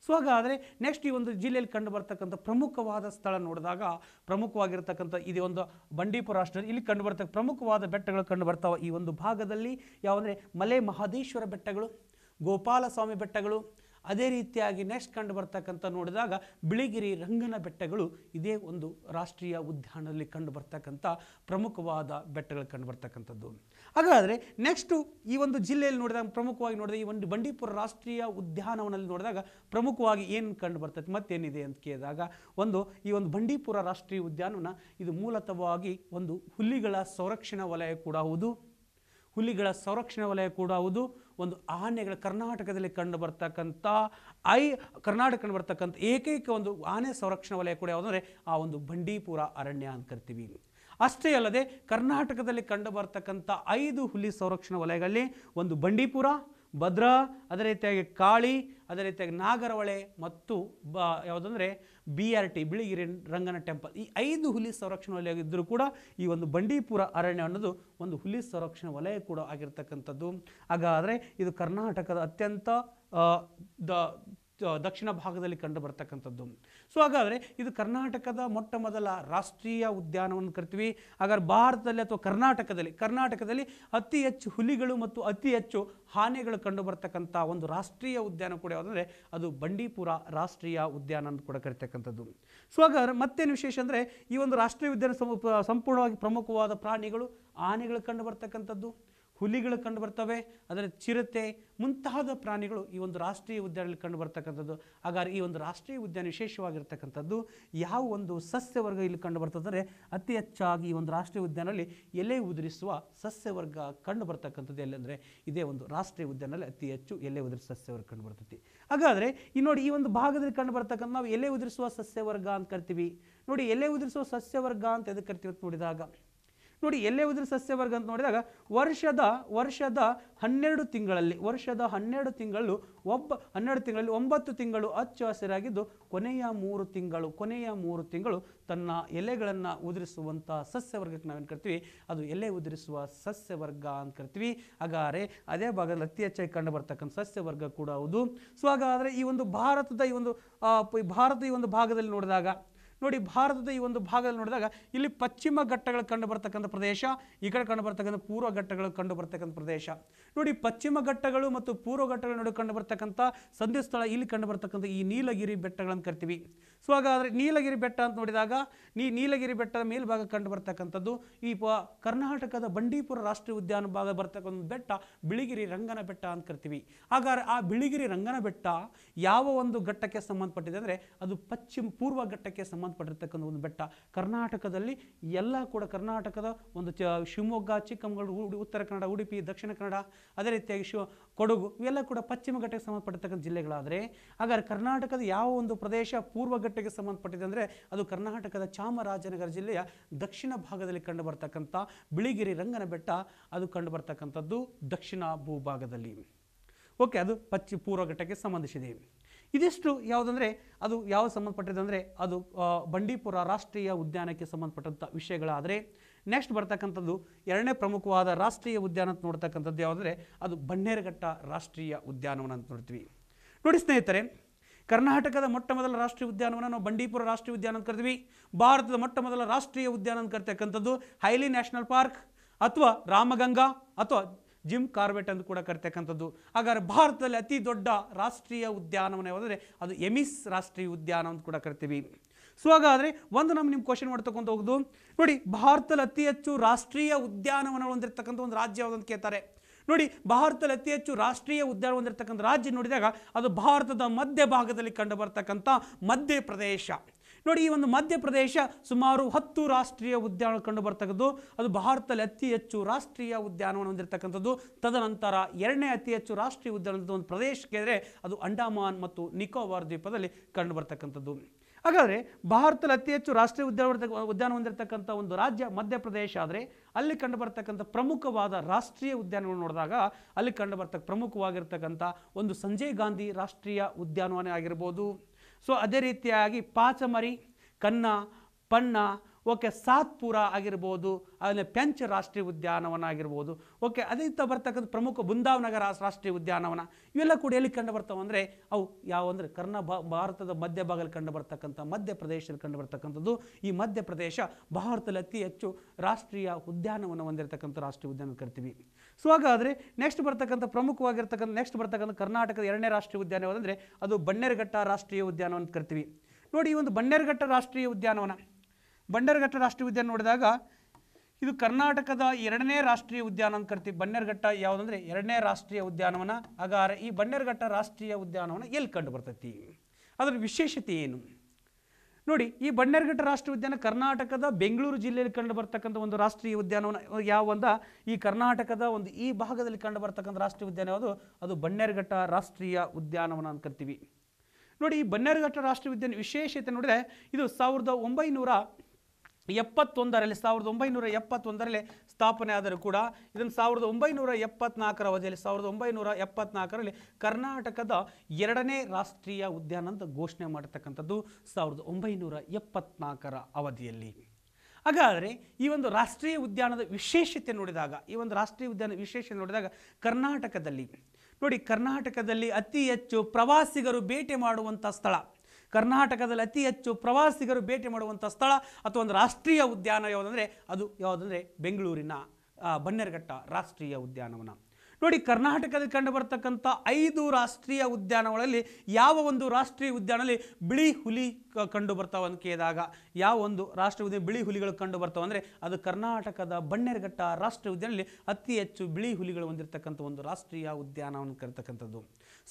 Speaker 1: ಸೊ ಹಾಗಾದರೆ ನೆಕ್ಸ್ಟ್ ಈ ಒಂದು ಜಿಲ್ಲೆಯಲ್ಲಿ ಕಂಡು ಬರ್ತಕ್ಕಂಥ ಪ್ರಮುಖವಾದ ಸ್ಥಳ ನೋಡಿದಾಗ ಪ್ರಮುಖವಾಗಿರ್ತಕ್ಕಂಥ ಇದು ಒಂದು ಬಂಡೀಪುರ ರಾಷ್ಟ್ರ ಇಲ್ಲಿ ಕಂಡು ಬರ್ತಕ್ಕ ಪ್ರಮುಖವಾದ ಬೆಟ್ಟಗಳು ಕಂಡು ಬರ್ತಾವೆ ಈ ಒಂದು ಭಾಗದಲ್ಲಿ ಯಾವಂದ್ರೆ ಮಲೆ ಮಹದೇಶ್ವರ ಬೆಟ್ಟಗಳು ಗೋಪಾಲಸ್ವಾಮಿ ಬೆಟ್ಟಗಳು ಅದೇ ರೀತಿಯಾಗಿ ನೆಕ್ಸ್ಟ್ ಕಂಡು ಬರ್ತಕ್ಕಂಥ ನೋಡಿದಾಗ ಬಿಳಿಗಿರಿ ರಂಗನ ಬೆಟ್ಟಗಳು ಇದೇ ಒಂದು ರಾಷ್ಟ್ರೀಯ ಉದ್ಯಾನದಲ್ಲಿ ಕಂಡು ಬರ್ತಕ್ಕಂಥ ಪ್ರಮುಖವಾದ ಬೆಟ್ಟಗಳು ಕಂಡು ಬರ್ತಕ್ಕಂಥದ್ದು ಹಾಗಾದರೆ ನೆಕ್ಸ್ಟು ಈ ಒಂದು ಜಿಲ್ಲೆಯಲ್ಲಿ ನೋಡಿದಾಗ ಪ್ರಮುಖವಾಗಿ ನೋಡಿದಾಗ ಈ ಒಂದು ಬಂಡೀಪುರ ರಾಷ್ಟ್ರೀಯ ಉದ್ಯಾನವನದಲ್ಲಿ ನೋಡಿದಾಗ ಪ್ರಮುಖವಾಗಿ ಏನು ಕಂಡು ಬರ್ತದೆ ಮತ್ತೇನಿದೆ ಅಂತ ಕೇಳಿದಾಗ ಒಂದು ಈ ಒಂದು ಬಂಡೀಪುರ ರಾಷ್ಟ್ರೀಯ ಉದ್ಯಾನವನ ಇದು ಮೂಲತಃವಾಗಿ ಒಂದು ಹುಲಿಗಳ ಸಂರಕ್ಷಣಾ ವಲಯ ಕೂಡ ಹೌದು ಹುಲಿಗಳ ಸಂರಕ್ಷಣಾ ವಲಯ ಕೂಡ ಹೌದು ಒಂದು ಆನೆಗಳ ಕರ್ನಾಟಕದಲ್ಲಿ ಕಂಡು ಬರ್ತಕ್ಕಂಥ ಐ ಕರ್ನಾಟಕ ಬರ್ತಕ್ಕಂಥ ಏಕೈಕ ಒಂದು ಆನೆ ಸಂರಕ್ಷಣಾ ವಲಯ ಕೂಡ ಯಾವುದಂದರೆ ಆ ಒಂದು ಬಂಡೀಪುರ ಅರಣ್ಯ ಅಂತ ಕರಿತೀವಿ ಅಷ್ಟೇ ಅಲ್ಲದೆ ಕರ್ನಾಟಕದಲ್ಲಿ ಕಂಡು ಬರ್ತಕ್ಕಂಥ ಐದು ಹುಲಿ ಸಂರಕ್ಷಣಾ ವಲಯಗಳಲ್ಲಿ ಒಂದು ಬಂಡೀಪುರ ಭದ್ರಾ ಅದೇ ರೀತಿಯಾಗಿ ಕಾಳಿ ಅದೇ ರೀತಿಯಾಗಿ ನಾಗರಹೊಳೆ ಮತ್ತು ಬ ಯಾವುದಂದರೆ B R T Biligiri Rangana temple ಈ ಐದು ಹುಲಿ ಸಂರಕ್ಷಣಾ ವಲಯ ಇದ್ದರೂ ಕೂಡ ಈ ಒಂದು ಬಂಡೀಪುರ ಅರಣ್ಯ ಅನ್ನೋದು ಒಂದು ಹುಲಿ ಸಂರಕ್ಷಣಾ ವಲಯ ಕೂಡ ಆಗಿರ್ತಕ್ಕಂಥದ್ದು ಹಾಗಾದರೆ ಇದು ಕರ್ನಾಟಕದ ಅತ್ಯಂತ ದ ದಕ್ಷಿಣ ಭಾಗದಲ್ಲಿ ಕಂಡು ಬರ್ತಕ್ಕಂಥದ್ದು ಸೊ ಹಾಗಾದರೆ ಇದು ಕರ್ನಾಟಕದ ಮೊಟ್ಟ ಮೊದಲ ರಾಷ್ಟ್ರೀಯ ಉದ್ಯಾನವನ್ನು ಕರಿತೀವಿ ಹಾಗಾದ್ರೆ ಭಾರತದಲ್ಲಿ ಅಥವಾ ಕರ್ನಾಟಕದಲ್ಲಿ ಕರ್ನಾಟಕದಲ್ಲಿ ಅತಿ ಹೆಚ್ಚು ಹುಲಿಗಳು ಮತ್ತು ಅತಿ ಹೆಚ್ಚು ಆನೆಗಳು ಕಂಡು ಬರ್ತಕ್ಕಂಥ ಒಂದು ರಾಷ್ಟ್ರೀಯ ಉದ್ಯಾನ ಕೂಡ ಯಾವುದಂದರೆ ಅದು ಬಂಡೀಪುರ ರಾಷ್ಟ್ರೀಯ ಉದ್ಯಾನ ಅಂತ ಕೂಡ ಕರಿತಕ್ಕಂಥದ್ದು ಸೊ ಹಾಗಾದ್ರೆ ಮತ್ತೇನು ವಿಶೇಷ ಅಂದರೆ ಈ ಒಂದು ರಾಷ್ಟ್ರೀಯ ಉದ್ಯಾನ ಸಂಪೂರ್ಣವಾಗಿ ಪ್ರಮುಖವಾದ ಪ್ರಾಣಿಗಳು ಆನೆಗಳು ಕಂಡು ಬರ್ತಕ್ಕಂಥದ್ದು ಹುಲಿಗಳು ಕಂಡು ಬರ್ತವೆ ಅದರ ಚಿರತೆ ಮುಂತಾದ ಪ್ರಾಣಿಗಳು ಈ ಒಂದು ರಾಷ್ಟ್ರೀಯ ಉದ್ಯಾನದಲ್ಲಿ ಕಂಡು ಬರ್ತಕ್ಕಂಥದ್ದು ಹಾಗಾದ್ರೆ ಈ ಒಂದು ರಾಷ್ಟ್ರೀಯ ಉದ್ಯಾನ ವಿಶೇಷವಾಗಿರ್ತಕ್ಕಂಥದ್ದು ಯಾವ ಒಂದು ಸಸ್ಯವರ್ಗ ಇಲ್ಲಿ ಕಂಡು ಬರ್ತದಂದರೆ ಅತಿ ಹೆಚ್ಚಾಗಿ ಈ ಒಂದು ರಾಷ್ಟ್ರೀಯ ಉದ್ಯಾನದಲ್ಲಿ ಎಲೆ ಉದುರಿಸುವ ಸಸ್ಯವರ್ಗ ಕಂಡು ಬರ್ತಕ್ಕಂಥದ್ದು ಎಲ್ಲೆಂದರೆ ಇದೇ ಒಂದು ರಾಷ್ಟ್ರೀಯ ಉದ್ಯಾನದಲ್ಲಿ ಅತಿ ಹೆಚ್ಚು ಎಲೆ ಉದುರಿಸುವ ಸಸ್ಯವರ್ಗ ಕಂಡು ಬರ್ತೈತಿ ಹಾಗಾದರೆ ಈ ನೋಡಿ ಈ ಒಂದು ಭಾಗದಲ್ಲಿ ಕಂಡು ಬರ್ತಕ್ಕಂಥ ನಾವು ಎಲೆ ಉದುರಿಸುವ ಸಸ್ಯವರ್ಗ ಅಂತ ಕರಿತೀವಿ ನೋಡಿ ಎಲೆ ಉದುರಿಸುವ ಸಸ್ಯವರ್ಗ ಅಂತ ಎದಕ್ಕೆ ಕರಿತೀವಿ ಅಂತ ನೋಡಿದಾಗ ನೋಡಿ ಎಲ್ಲೇ ಉದುರು ಸಸ್ಯವರ್ಗ ಅಂತ ನೋಡಿದಾಗ ವರ್ಷದ ವರ್ಷದ ಹನ್ನೆರಡು ತಿಂಗಳಲ್ಲಿ ವರ್ಷದ ಹನ್ನೆರಡು ತಿಂಗಳು ಒಬ್ಬ ಹನ್ನೆರಡು ತಿಂಗಳಲ್ಲಿ ಒಂಬತ್ತು ತಿಂಗಳು ಹಚ್ಚ ಹಸಿರಾಗಿದ್ದು ಕೊನೆಯ ಮೂರು ತಿಂಗಳು ಕೊನೆಯ ಮೂರು ತಿಂಗಳು ತನ್ನ ಎಲೆಗಳನ್ನು ಉದುರಿಸುವಂಥ ಸಸ್ಯವರ್ಗಕ್ಕೆ ನಾವೇನು ಕರಿತೀವಿ ಅದು ಎಲೆ ಉದುರಿಸುವ ಸಸ್ಯವರ್ಗ ಅಂತ ಕರಿತೀವಿ ಹಾಗಾದರೆ ಅದೇ ಭಾಗದಲ್ಲಿ ಅತಿ ಹೆಚ್ಚಾಗಿ ಕಂಡು ಬರ್ತಕ್ಕಂಥ ಸಸ್ಯವರ್ಗ ಕೂಡ ಹೌದು ಸೊ ಹಾಗಾದರೆ ಈ ಒಂದು ಭಾರತದ ಈ ಒಂದು ಭಾರತ ಈ ಒಂದು ಭಾಗದಲ್ಲಿ ನೋಡಿದಾಗ ನೋಡಿ ಭಾರತದ ಈ ಒಂದು ಭಾಗದಲ್ಲಿ ನೋಡಿದಾಗ ಇಲ್ಲಿ ಪಶ್ಚಿಮ ಘಟ್ಟಗಳು ಕಂಡು ಬರ್ತಕ್ಕಂಥ ಪ್ರದೇಶ ಈ ಕಡೆ ಕಂಡು ಬರ್ತಕ್ಕಂಥ ಪೂರ್ವ ಘಟ್ಟಗಳು ಕಂಡು ಬರ್ತಕ್ಕಂಥ ಪ್ರದೇಶ ನೋಡಿ ಪಶ್ಚಿಮ ಘಟ್ಟಗಳು ಮತ್ತು ಪೂರ್ವ ಘಟ್ಟಗಳ ನಡುವೆ ಕಂಡು ಬರ್ತಕ್ಕಂಥ ಸಂಧಿ ಸ್ಥಳ ಇಲ್ಲಿ ಕಂಡು ಬರ್ತಕ್ಕಂಥ ಈ ನೀಲಗಿರಿ ಬೆಟ್ಟಗಳನ್ನು ಕರಿತೀವಿ ಸೊ ಹಾಗಾದರೆ ನೀಲಗಿರಿ ಬೆಟ್ಟ ಅಂತ ನೋಡಿದಾಗ ನೀ ನೀಲಗಿರಿ ಬೆಟ್ಟದ ಮೇಲ್ಭಾಗ ಕಂಡು ಬರ್ತಕ್ಕಂಥದ್ದು ಈ ಪ ಕರ್ನಾಟಕದ ಬಂಡೀಪುರ ರಾಷ್ಟ್ರೀಯ ಉದ್ಯಾನ ಭಾಗ ಬರ್ತಕ್ಕಂಥ ಬೆಟ್ಟ ಬಿಳಿಗಿರಿ ರಂಗನ ಬೆಟ್ಟ ಅಂತ ಕರಿತೀವಿ ಹಾಗಾದ್ರೆ ಆ ಬಿಳಿಗಿರಿ ರಂಗನ ಬೆಟ್ಟ ಯಾವ ಒಂದು ಘಟ್ಟಕ್ಕೆ ಸಂಬಂಧಪಟ್ಟಿದೆ ಅಂದರೆ ಅದು ಪಶ್ಚಿಮ ಪೂರ್ವ ಘಟ್ಟಕ್ಕೆ ಸಂಬಂಧ ಸಂಬಂಧಪಟ್ಟಿರ್ತಕ್ಕಂಥ ಒಂದು ಬೆಟ್ಟ ಕರ್ನಾಟಕದಲ್ಲಿ ಎಲ್ಲ ಕೂಡ ಕರ್ನಾಟಕದ ಒಂದು ಚ ಶಿವಮೊಗ್ಗ ಚಿಕ್ಕಮಗಳೂರು ಉತ್ತರ ಕನ್ನಡ ಉಡುಪಿ ದಕ್ಷಿಣ ಕನ್ನಡ ಅದೇ ರೀತಿಯಾಗಿ ಶಿವ ಕೊಡಗು ಇವೆಲ್ಲ ಕೂಡ ಪಶ್ಚಿಮ ಘಟ್ಟಕ್ಕೆ ಸಂಬಂಧಪಟ್ಟಿರ್ತಕ್ಕಂಥ ಜಿಲ್ಲೆಗಳಾದರೆ ಹಾಗಾದ್ರೆ ಕರ್ನಾಟಕದ ಯಾವ ಒಂದು ಪ್ರದೇಶ ಪೂರ್ವ ಘಟ್ಟಕ್ಕೆ ಸಂಬಂಧಪಟ್ಟಿದೆ ಅಂದರೆ ಅದು ಕರ್ನಾಟಕದ ಚಾಮರಾಜನಗರ ಜಿಲ್ಲೆಯ ದಕ್ಷಿಣ ಭಾಗದಲ್ಲಿ ಕಂಡು ಬರ್ತಕ್ಕಂಥ ಬಿಳಿಗಿರಿ ರಂಗನ ಬೆಟ್ಟ ಅದು ಕಂಡು ಬರ್ತಕ್ಕಂಥದ್ದು ದಕ್ಷಿಣ ಭೂಭಾಗದಲ್ಲಿ ಓಕೆ ಅದು ಪಶ್ಚಿಮ ಪೂರ್ವ ಘಟ್ಟಕ್ಕೆ ಸಂಬಂಧಿಸಿದೆ ಇದಿಷ್ಟು ಯಾವುದಂದರೆ ಅದು ಯಾವ ಸಂಬಂಧಪಟ್ಟಿದೆ ಅಂದರೆ ಅದು ಬಂಡೀಪುರ ರಾಷ್ಟ್ರೀಯ ಉದ್ಯಾನಕ್ಕೆ ಸಂಬಂಧಪಟ್ಟಂಥ ವಿಷಯಗಳಾದರೆ ನೆಕ್ಸ್ಟ್ ಬರ್ತಕ್ಕಂಥದ್ದು ಎರಡನೇ ಪ್ರಮುಖವಾದ ರಾಷ್ಟ್ರೀಯ ಉದ್ಯಾನ ಅಂತ ನೋಡ್ತಕ್ಕಂಥದ್ದು ಯಾವುದಂದರೆ ಅದು ಬಣ್ಣೇರಘಟ್ಟ ರಾಷ್ಟ್ರೀಯ ಉದ್ಯಾನವನ ಅಂತ ನೋಡ್ತೀವಿ ನೋಡಿ ಸ್ನೇಹಿತರೆ ಕರ್ನಾಟಕದ ಮೊಟ್ಟ ಮೊದಲ ರಾಷ್ಟ್ರೀಯ ಉದ್ಯಾನವನ ನಾವು ಬಂಡೀಪುರ ರಾಷ್ಟ್ರೀಯ ಉದ್ಯಾನ ಅಂತ ಕರಿತೀವಿ ಭಾರತದ ಮೊಟ್ಟ ಮೊದಲ ರಾಷ್ಟ್ರೀಯ ಉದ್ಯಾನ ಅಂತ ಕರಿತಕ್ಕಂಥದ್ದು ಹೈಲಿ ನ್ಯಾಷನಲ್ ಪಾರ್ಕ್ ಅಥವಾ ರಾಮಗಂಗಾ ಅಥವಾ ಜಿಮ್ ಕಾರ್ಬೆಟ್ ಅಂತ ಕೂಡ ಕರಿತಕ್ಕಂಥದ್ದು ಹಾಗಾದ್ರೆ ಭಾರತದಲ್ಲಿ ಅತಿ ದೊಡ್ಡ ರಾಷ್ಟ್ರೀಯ ಉದ್ಯಾನವನ ಯಾವುದಾದ್ರೆ ಅದು ಎಮಿಸ್ ರಾಷ್ಟ್ರೀಯ ಉದ್ಯಾನ ಅಂತ ಕೂಡ ಕರಿತೀವಿ ಸೊ ಹಾಗಾದರೆ ಒಂದು ನಮ್ಮ ನಿಮ್ಮ ಕ್ವಶನ್ ಮಾಡ್ತಕ್ಕಂಥ ಹೋಗೋದು ನೋಡಿ ಭಾರತದಲ್ಲಿ ಅತಿ ಹೆಚ್ಚು ರಾಷ್ಟ್ರೀಯ ಉದ್ಯಾನವನಗಳು ಹೊಂದಿರತಕ್ಕಂಥ ಒಂದು ರಾಜ್ಯ ಯಾವುದಂತ ಕೇಳ್ತಾರೆ ನೋಡಿ ಭಾರತದಲ್ಲಿ ಅತಿ ಹೆಚ್ಚು ರಾಷ್ಟ್ರೀಯ ಉದ್ಯಾನ ಹೊಂದಿರತಕ್ಕಂಥ ರಾಜ್ಯ ನೋಡಿದಾಗ ಅದು ಭಾರತದ ಮಧ್ಯ ಭಾಗದಲ್ಲಿ ಕಂಡು ಬರ್ತಕ್ಕಂಥ ಮಧ್ಯಪ್ರದೇಶ ನೋಡಿ ಈ ಒಂದು ಮಧ್ಯಪ್ರದೇಶ ಸುಮಾರು ಹತ್ತು ರಾಷ್ಟ್ರೀಯ ಉದ್ಯಾನ ಕಂಡು ಬರ್ತಕ್ಕದ್ದು ಅದು ಭಾರತದಲ್ಲಿ ಅತಿ ಹೆಚ್ಚು ರಾಷ್ಟ್ರೀಯ ಉದ್ಯಾನವನ ಹೊಂದಿರತಕ್ಕಂಥದ್ದು ತದನಂತರ ಎರಡನೇ ಅತಿ ಹೆಚ್ಚು ರಾಷ್ಟ್ರೀಯ ಉದ್ಯಾನದ ಒಂದು ಪ್ರದೇಶಕ್ಕೆ ಅಂದರೆ ಅದು ಅಂಡಮಾನ್ ಮತ್ತು ನಿಕೋಬಾರ್ ದ್ವೀಪದಲ್ಲಿ ಕಂಡು ಬರ್ತಕ್ಕಂಥದ್ದು ಹಾಗಾದರೆ ಭಾರತದಲ್ಲಿ ಅತಿ ಹೆಚ್ಚು ರಾಷ್ಟ್ರೀಯ ಉದ್ಯಾನ ಉದ್ಯಾನ ಹೊಂದಿರತಕ್ಕಂಥ ಒಂದು ರಾಜ್ಯ ಮಧ್ಯಪ್ರದೇಶ ಆದರೆ ಅಲ್ಲಿ ಕಂಡು ಬರ್ತಕ್ಕಂಥ ಪ್ರಮುಖವಾದ ರಾಷ್ಟ್ರೀಯ ಉದ್ಯಾನವನ ನೋಡಿದಾಗ ಅಲ್ಲಿ ಕಂಡು ಬರ್ತಕ್ಕ ಪ್ರಮುಖವಾಗಿರ್ತಕ್ಕಂಥ ಒಂದು ಸಂಜಯ್ ಗಾಂಧಿ ರಾಷ್ಟ್ರೀಯ ಉದ್ಯಾನವನ ಆಗಿರ್ಬೋದು ಸೊ ಅದೇ ರೀತಿಯಾಗಿ ಪಾಚಮರಿ ಕನ್ನ ಪಣ್ಣ ಓಕೆ ಸಾತ್ಪುರ ಆಗಿರ್ಬೋದು ಆಮೇಲೆ ಪೆಂಚ್ ರಾಷ್ಟ್ರೀಯ ಉದ್ಯಾನವನ ಆಗಿರ್ಬೋದು ಓಕೆ ಅದೇ ಬರ್ತಕ್ಕಂಥ ಪ್ರಮುಖ ಬೃಂದಾವನಗರ ರಾಷ್ಟ್ರೀಯ ಉದ್ಯಾನವನ ಇವೆಲ್ಲ ಕೂಡ ಎಲ್ಲಿ ಕಂಡು ಬರ್ತಾವೆ ಅಂದರೆ ಅವು ಯಾವ ಅಂದರೆ ಕರ್ನ ಭಾರತದ ಮಧ್ಯಭಾಗದಲ್ಲಿ ಕಂಡು ಬರ್ತಕ್ಕಂಥ ಮಧ್ಯಪ್ರದೇಶದಲ್ಲಿ ಕಂಡು ಬರ್ತಕ್ಕಂಥದ್ದು ಈ ಮಧ್ಯಪ್ರದೇಶ ಭಾರತದಲ್ಲಿ ಅತಿ ಹೆಚ್ಚು ರಾಷ್ಟ್ರೀಯ ಉದ್ಯಾನವನ ಹೊಂದಿರತಕ್ಕಂಥ ರಾಷ್ಟ್ರೀಯ ಉದ್ಯಾನ ಕರಿತೀವಿ ಸೊ ಹಾಗಾದರೆ ನೆಕ್ಸ್ಟ್ ಬರ್ತಕ್ಕಂಥ ಪ್ರಮುಖವಾಗಿರ್ತಕ್ಕಂಥ ನೆಕ್ಸ್ಟ್ ಬರ್ತಕ್ಕಂಥ ಕರ್ನಾಟಕದ ಎರಡನೇ ರಾಷ್ಟ್ರೀಯ ಉದ್ಯಾನವನ ಅಂದರೆ ಅದು ಬನ್ನೇರುಘಟ್ಟ ರಾಷ್ಟ್ರೀಯ ಉದ್ಯಾನವನ ಅಂತ ಕರಿತೀವಿ ನೋಡಿ ಈ ಒಂದು ಬನ್ನೇರುಘಟ್ಟ ರಾಷ್ಟ್ರೀಯ ಉದ್ಯಾನವನ ಬನ್ನೇರುಘಟ್ಟ ರಾಷ್ಟ್ರೀಯ ಉದ್ಯಾನ ನೋಡಿದಾಗ ಇದು ಕರ್ನಾಟಕದ ಎರಡನೇ ರಾಷ್ಟ್ರೀಯ ಉದ್ಯಾನ ಅಂತ ಕರಿತೀವಿ ಬನ್ನೇರುಘಟ್ಟ ಯಾವುದಂದರೆ ಎರಡನೇ ರಾಷ್ಟ್ರೀಯ ಉದ್ಯಾನವನ ಹಾಗಾದ್ರೆ ಈ ಬನ್ನೇರುಘಟ್ಟ ರಾಷ್ಟ್ರೀಯ ಉದ್ಯಾನವನ ಎಲ್ಲಿ ಕಂಡು ಬರ್ತೈತಿ ಅದರ ವಿಶೇಷತೆ ಏನು ನೋಡಿ ಈ ಬನ್ನೇರಘಟ್ಟ ರಾಷ್ಟ್ರೀಯ ಉದ್ಯಾನ ಕರ್ನಾಟಕದ ಬೆಂಗಳೂರು ಜಿಲ್ಲೆಯಲ್ಲಿ ಕಂಡು ಬರ್ತಕ್ಕಂಥ ಒಂದು ರಾಷ್ಟ್ರೀಯ ಉದ್ಯಾನವನ ಯಾವಂದ ಈ ಕರ್ನಾಟಕದ ಒಂದು ಈ ಭಾಗದಲ್ಲಿ ಕಂಡು ಬರ್ತಕ್ಕಂಥ ರಾಷ್ಟ್ರೀಯ ಉದ್ಯಾನ ಯಾವುದು ಅದು ಬನ್ನೇರಘಟ್ಟ ರಾಷ್ಟ್ರೀಯ ಉದ್ಯಾನವನ ಕರ್ತೀವಿ ನೋಡಿ ಈ ಬನ್ನೇರುಘಟ್ಟ ರಾಷ್ಟ್ರೀಯ ಉದ್ಯಾನ ವಿಶೇಷತೆ ನೋಡಿದ್ರೆ ಇದು ಸಾವಿರದ ಒಂಬೈನೂರ ಎಪ್ಪತ್ತೊಂದರಲ್ಲಿ ಸಾವಿರದ ಒಂಬೈನೂರ ಎಪ್ಪತ್ತೊಂದರಲ್ಲಿ ಸ್ಥಾಪನೆ ಆದರೂ ಕೂಡ ಇದನ್ನು ಸಾವಿರದ ಒಂಬೈನೂರ ಎಪ್ಪತ್ನಾಲ್ಕರ ಅವಧಿಯಲ್ಲಿ ಸಾವಿರದ ಒಂಬೈನೂರ ಎಪ್ಪತ್ನಾಲ್ಕರಲ್ಲಿ ಕರ್ನಾಟಕದ ಎರಡನೇ ರಾಷ್ಟ್ರೀಯ ಉದ್ಯಾನ ಅಂತ ಘೋಷಣೆ ಮಾಡಿರ್ತಕ್ಕಂಥದ್ದು ಸಾವಿರದ ಒಂಬೈನೂರ ಎಪ್ಪತ್ನಾಲ್ಕರ ಅವಧಿಯಲ್ಲಿ ಹಾಗಾದರೆ ಈ ಒಂದು ರಾಷ್ಟ್ರೀಯ ಉದ್ಯಾನದ ವಿಶೇಷತೆ ನೋಡಿದಾಗ ಈ ಒಂದು ರಾಷ್ಟ್ರೀಯ ಉದ್ಯಾನ ವಿಶೇಷತೆ ನೋಡಿದಾಗ ಕರ್ನಾಟಕದಲ್ಲಿ ನೋಡಿ ಕರ್ನಾಟಕದಲ್ಲಿ ಅತಿ ಹೆಚ್ಚು ಪ್ರವಾಸಿಗರು ಭೇಟಿ ಮಾಡುವಂಥ ಸ್ಥಳ ಕರ್ನಾಟಕದಲ್ಲಿ ಅತಿ ಹೆಚ್ಚು ಪ್ರವಾಸಿಗರು ಭೇಟಿ ಮಾಡುವಂಥ ಸ್ಥಳ ಅಥವಾ ಒಂದು ರಾಷ್ಟ್ರೀಯ ಉದ್ಯಾನ ಯಾವುದಂದರೆ ಅದು ಯಾವುದಂದರೆ ಬೆಂಗಳೂರಿನ ಬನ್ನೇರಘಟ್ಟ ರಾಷ್ಟ್ರೀಯ ಉದ್ಯಾನವನ ನೋಡಿ ಕರ್ನಾಟಕದಲ್ಲಿ ಕಂಡು ಬರ್ತಕ್ಕಂಥ ಐದು ರಾಷ್ಟ್ರೀಯ ಉದ್ಯಾನಗಳಲ್ಲಿ ಯಾವ ಒಂದು ರಾಷ್ಟ್ರೀಯ ಉದ್ಯಾನದಲ್ಲಿ ಬಿಳಿ ಹುಲಿ ಕಂಡು ಬರ್ತಾವೆ ಅಂತ ಕೇಳಿದಾಗ ಯಾವ ಒಂದು ರಾಷ್ಟ್ರೀಯ ಉದ್ಯಾನ ಬಿಳಿ ಹುಲಿಗಳು ಕಂಡು ಬರ್ತಾವೆ ಅಂದರೆ ಅದು ಕರ್ನಾಟಕದ ಬಣ್ಣೆರಘಟ್ಟ ರಾಷ್ಟ್ರೀಯ ಉದ್ಯಾನದಲ್ಲಿ ಅತಿ ಹೆಚ್ಚು ಬಿಳಿ ಹುಲಿಗಳು ಹೊಂದಿರತಕ್ಕಂಥ ಒಂದು ರಾಷ್ಟ್ರೀಯ ಉದ್ಯಾನವನ್ನು ಕರತಕ್ಕಂಥದ್ದು